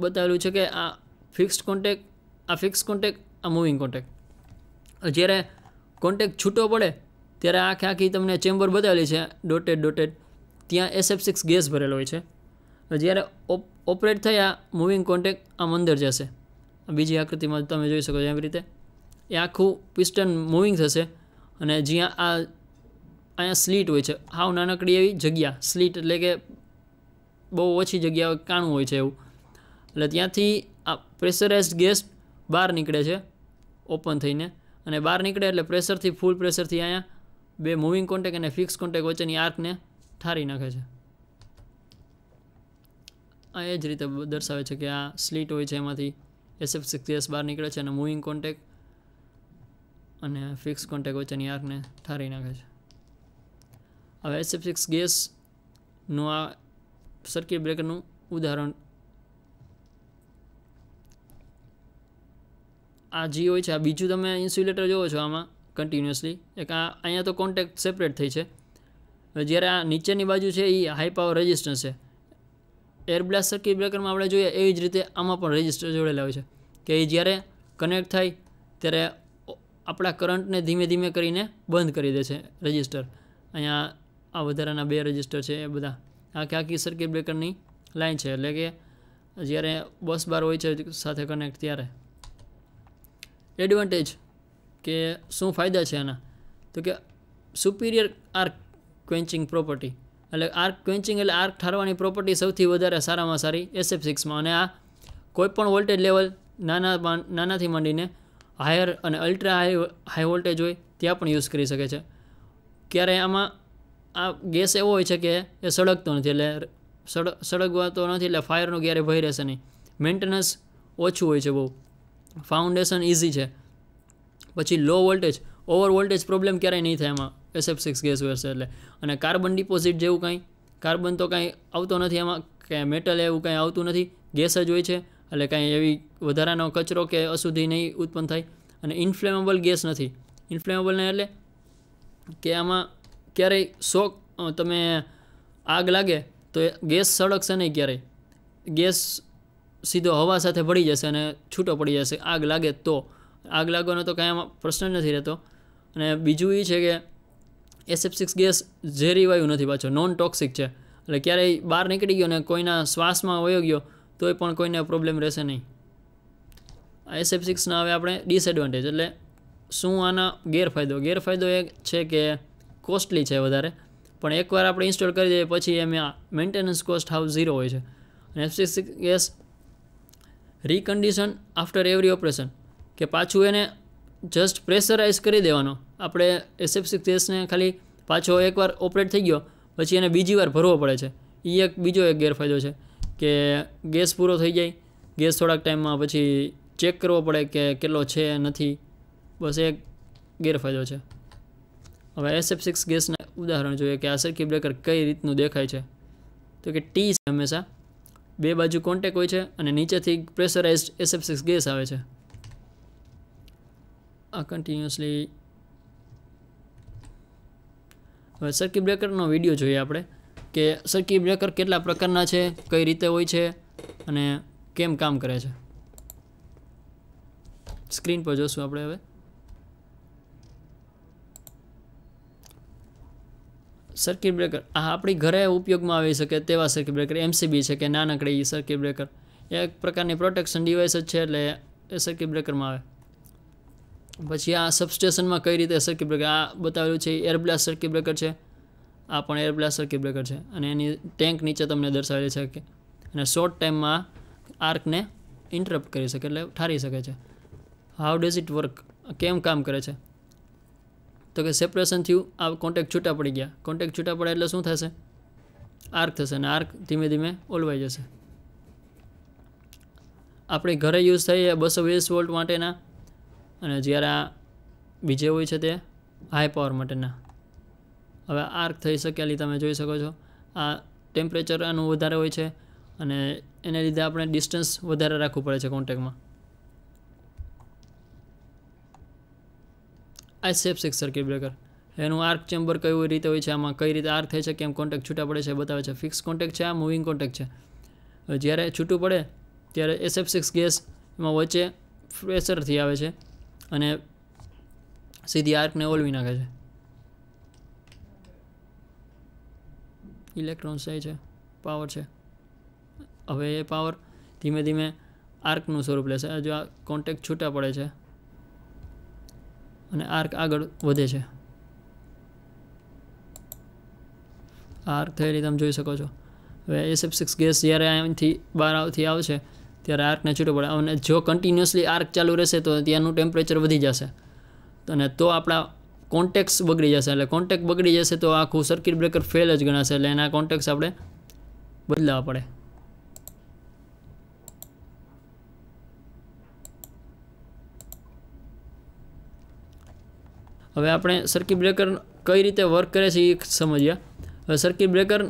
બતાવેલું છે કે આ ફિક્સ્ડ કોન્ટેક આ ફિક્સ કોન્ટેક આ મૂવિંગ કોન્ટેક જ્યારે કોન્ટેક છૂટો પડે ત્યારે આખે આખી તમને ચેમ્બર બતાવેલી છે ડોટેડ ડોટેડ ત્યાં એસએફ સિક્સ ગેસ ભરેલો હોય છે જ્યારે ઓપરેટ થયા મૂવિંગ કોન્ટેક આમ અંદર જશે બીજી આકૃતિમાં તમે જોઈ શકો છો એવી રીતે એ આખું પિસ્ટન મૂવિંગ થશે અને જ્યાં આ અહીંયા સ્લીટ હોય છે હાવ નાનકડી એવી જગ્યા સ્લીટ એટલે કે બહુ ઓછી જગ્યા કાણું હોય છે એવું એટલે ત્યાંથી આ પ્રેશરાઇઝડ ગેસ બહાર નીકળે છે ઓપન થઈને અને બહાર નીકળે એટલે પ્રેશરથી ફૂલ પ્રેશરથી અહીંયા બે મૂવિંગ કોન્ટેક અને ફિક્સ કોન્ટેક વચ્ચેની આર્કને ઠારી નાખે છે આ એ જ રીતે દર્શાવે છે કે આ સ્લીટ હોય છે એમાંથી એસએફ સિક્સ ગેસ બહાર નીકળે છે અને મૂવિંગ કોન્ટેક અને ફિક્સ કોન્ટેક વચ્ચેની આર્કને ઠારી નાખે છે હવે એસએફ સિક્સ ગેસનું આ સર્કિટ બ્રેકરનું ઉદાહરણ આ જે હોય છે આ બીજું તમે ઇન્સ્યુલેટર જોવો છો આમાં કન્ટિન્યુઅસલી એક આ અહીંયા તો કોન્ટેક સેપરેટ થઈ છે જ્યારે આ નીચેની બાજુ છે એ હાઈ પાવર રેઝિસ્ટન્સ છે એર બ્લાસ્ટ સર્કિટ બ્રેકરમાં આપણે જોઈએ એવી જ રીતે આમાં પણ રેઝિસ્ટર જોડેલા હોય છે કે એ જ્યારે કનેક્ટ થાય ત્યારે આપણા કરંટને ધીમે ધીમે કરીને બંધ કરી દે છે રજિસ્ટર અહીંયા આ વધારાના બે રજિસ્ટર છે એ બધા આખી આખી સર્કિટ બ્રેકરની લાઇન છે એટલે કે જ્યારે બસ બાર હોય છે સાથે કનેક્ટ ત્યારે એડવાન્ટેજ કે શું ફાયદા છે એના તો કે સુપિરિયર આર્ક ક્વેન્ચિંગ પ્રોપર્ટી એટલે આર્ક ક્વેન્ચિંગ એટલે આર્ક ઠારવાની પ્રોપર્ટી સૌથી વધારે સારામાં સારી એસએફ સિક્સમાં અને આ કોઈપણ વોલ્ટેજ લેવલ નાના નાનાથી માંડીને હાયર અને અલ્ટ્રા હાઈ હાઈ વોલ્ટેજ હોય ત્યાં પણ યુઝ કરી શકે છે ક્યારે આમાં આ ગેસ એવો હોય છે કે એ સળગતો નથી એટલે સળ સળગવાતો નથી એટલે ફાયરનો ક્યારે ભય રહેશે નહીં મેન્ટેનન્સ ઓછું હોય છે બહુ ફાઉન્ડેશન ઇઝી છે પછી low voltage over voltage problem ક્યારેય નહીં થાય એમાં એસએફ સિક્સ ગેસ વહેશે એટલે અને કાર્બન ડિપોઝિટ જેવું કાંઈ કાર્બન તો કાંઈ આવતો નથી એમાં કે મેટલ એવું કાંઈ આવતું નથી ગેસ જ હોય છે એટલે કાંઈ એવી વધારાનો કચરો કે અશુદ્ધિ નહીં ઉત્પન્ન થાય અને ઇન્ફ્લેમેબલ ગેસ નથી ઇન્ફ્લેમેબલને એટલે કે આમાં ક્યારેય શોક તમે આગ લાગે તો એ ગેસ સળગશે નહીં ક્યારેય ગેસ સીધો હવા સાથે ભળી જશે અને છૂટો પડી જશે આગ લાગે તો આગ લાગવાનો તો કાંઈ આમાં પ્રશ્ન નથી રહેતો અને બીજું એ છે કે એસએફ સિક્સ ગેસ ઝેરી વાયુ નથી પાછો નોન ટોક્સિક છે એટલે ક્યારેય બહાર નીકળી ગયો ને કોઈના શ્વાસમાં વયો ગયો તોય પણ કોઈને પ્રોબ્લેમ રહેશે નહીં આ એસ એફ સિક્સના હવે આપણે ડિસએડવાન્ટેજ એટલે શું આના ગેરફાયદો ગેરફાયદો એ છે કે કોસ્ટલી છે વધારે પણ એકવાર આપણે ઇન્સ્ટોલ કરી દઈએ પછી એમાં મેન્ટેનન્સ કોસ્ટ હાવ ઝીરો હોય છે અને F six gas recondition after every operation કે પાછું એને જસ્ટ પ્રેશરાઇઝ કરી દેવાનો આપણે એસએફ સિક્સ ગેસને ખાલી પાછો એકવાર ઓપરેટ થઈ ગયો પછી એને બીજી વાર ભરવો પડે છે એ એક બીજો એક ગેરફાયદો છે કે ગેસ પૂરો થઈ જાય ગેસ થોડાક ટાઈમમાં પછી ચેક કરવો પડે કે કેટલો છે નથી બસ એક ગેરફાયદો છે હવે એસએફ સિક્સ ગેસના ઉદાહરણ જોઈએ કે આ સર્કિટ બ્રેકર કઈ રીતનું દેખાય છે તો કે ટી છે હંમેશા બે બાજુ કોન્ટેક હોય છે અને નીચેથી પ્રેશરાઇઝ એસએફ સિક્સ ગેસ આવે છે આ કન્ટિન્યુઅસલી હવે સર્કિટ બ્રેકરનો વિડીયો જોઈએ આપણે કે સર્કિટ બ્રેકર કેટલા પ્રકારના છે કઈ રીતે હોય છે અને કેમ કામ કરે છે સ્ક્રીન પર જોશું આપણે હવે સર્કિટ બ્રેકર આ આપણી ઘરે ઉપયોગમાં આવી શકે તેવા સર્કિટ બ્રેકર એમસીબી છે કે નાનકડી સર્કિટ બ્રેકર એક પ્રકારની પ્રોટેક્શન ડિવાઇસ જ છે એટલે એ સર્કિટ બ્રેકરમાં આવે પછી આ સબસ્ટેશનમાં કઈ રીતે સર્કિટ બ્રેકર આ બતાવેલું છે એરબ્લાસ્ટ બ્લાસ્ટ સર્કિટ બ્રેકર છે આ પણ એર બ્લાસ્ટર કે છે અને એની ટેન્ક નીચે તમને દર્શાવેલી છે કે અને શોર્ટ ટાઈમમાં આર્કને ઇન્ટરપ્ટ કરી શકે એટલે ઠારી શકે છે હાઉ ડઝ ઇટ વર્ક કેમ કામ કરે છે તો કે સેપરેશન થયું આ કોન્ટેક છૂટા પડી ગયા કોન્ટેક છૂટા પડે એટલે શું થશે આર્ક થશે અને આર્ક ધીમે ધીમે ઓલવાઈ જશે આપણે ઘરે યુઝ થઈએ બસો વીસ વોલ્ટ માટેના અને જ્યારે આ બીજે હોય છે તે હાઈ પાવર માટેના હવે આર્ક થઈ શકેલી તમે જોઈ શકો છો આ ટેમ્પરેચર આનું વધારે હોય છે અને એને લીધે આપણે ડિસ્ટન્સ વધારે રાખવું પડે છે કોન્ટેકમાં આ સેફ સિક્સ સર્કિટ બ્રેકર એનું આર્ક ચેમ્બર કઈ રીતે હોય છે આમાં કઈ રીતે આર્ક થાય છે કેમ કોન્ટેક્ટ છૂટા પડે છે બતાવે છે ફિક્સ કોન્ટેક્ટ છે આ મૂવિંગ કોન્ટેક્ટ છે જ્યારે છૂટું પડે ત્યારે એસએફ સિક્સ ગેસ એમાં વચ્ચે પ્રેશરથી આવે છે અને સીધી આર્કને ઓલવી નાખે છે ઇલેક્ટ્રોન્સ જાય છે પાવર છે હવે એ પાવર ધીમે ધીમે આર્કનું સ્વરૂપ લેશે જો આ કોન્ટેક છૂટા પડે છે અને આર્ક આગળ વધે છે આર્ક થયેલી તમે જોઈ શકો છો હવે એસએફ સિક્સ ગેસ જ્યારે અહીંથી બહાર આવતી આવશે ત્યારે આર્કને છૂટો પડે અને જો કન્ટિન્યુઅસલી આર્ક ચાલુ રહેશે તો ત્યાંનું ટેમ્પરેચર વધી જશે અને તો આપણા કોન્ટેક્ટ્સ બગડી જશે એટલે કોન્ટેક્ટ બગડી જશે તો આખું સર્કિટ બ્રેકર ફેલ જ ગણાશે એટલે એના કોન્ટેક્ટ્સ આપણે બદલાવા પડે હવે આપણે સર્કિટ બ્રેકર કઈ રીતે વર્ક કરે છે એ સમજ્યા હવે સર્કિટ બ્રેકર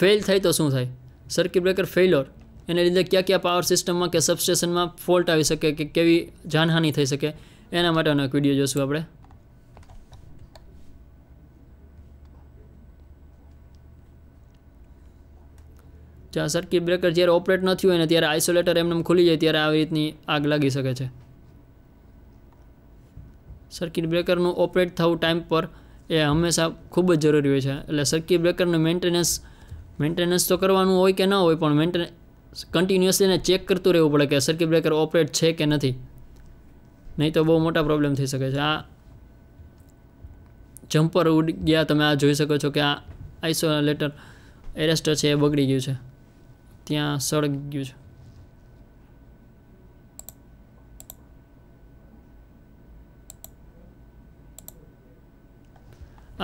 ફેલ થાય તો શું થાય સર્કિટ બ્રેકર ફેલ્યોર એને લીધે ક્યાં ક્યાં પાવર સિસ્ટમમાં કે સબસ્ટેશનમાં ફોલ્ટ આવી શકે કે કેવી જાનહાનિ થઈ શકે એના માટેનો એક વિડીયો જોશું આપણે જ્યાં સર્કિટ બ્રેકર જ્યારે ઓપરેટ નથી હોય ને ત્યારે આઇસોલેટર એમને ખુલી જાય ત્યારે આવી રીતની આગ લાગી શકે છે સર્કિટ બ્રેકરનું ઓપરેટ થવું ટાઈમ પર એ હંમેશા ખૂબ જ જરૂરી હોય છે એટલે સર્કિટ બ્રેકરનું મેન્ટેનન્સ મેન્ટેનન્સ તો કરવાનું હોય કે ન હોય પણ મેન્ટેન કન્ટિન્યુઅસલી એને ચેક કરતું રહેવું પડે કે સર્કિટ બ્રેકર ઓપરેટ છે કે નથી નહીં તો બહુ મોટા પ્રોબ્લેમ થઈ શકે છે આ જમ્પર ઉડી ગયા તમે આ જોઈ શકો છો કે આ આઇસોલેટર એરેસ્ટર છે એ બગડી ગયું છે ત્યાં સળગી ગયું છે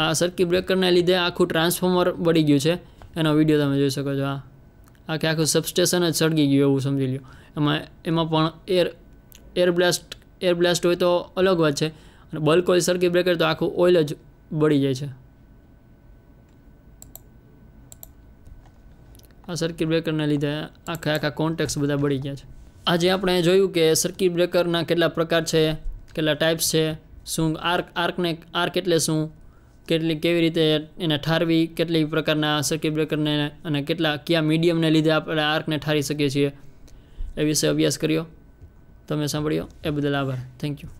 આ સર્કિટ બ્રેકરને લીધે આખું ટ્રાન્સફોર્મર બળી ગયું છે એનો વિડીયો તમે જોઈ શકો છો આ આખે આખું સબસ્ટેશન જ સળગી ગયું એવું સમજી લ્યો એમાં એમાં પણ air air blast air blast હોય તો અલગ વાત છે અને બલ્ક હોય સર્કિટ બ્રેકર તો આખું ઓઇલ જ બળી જાય છે આ સર્કિટ બ્રેકરને લીધે આખા આખા કોન્ટેક્ટ્સ બધા બળી ગયા છે આજે આપણે જોયું કે સર્કિટ બ્રેકરના કેટલા પ્રકાર છે કેટલા ટાઈપ્સ છે શું આર્ક આર્કને આર્ક એટલે શું કેટલી કેવી રીતે એને ઠારવી કેટલી પ્રકારના સર્કિટ બ્રેકરને અને કેટલા કયા મીડિયમને લીધે આપણે આર્કને ઠારી શકીએ છીએ એ વિશે અભ્યાસ કર્યો તમે સાંભળ્યો એ બદલ આભાર થેન્ક યુ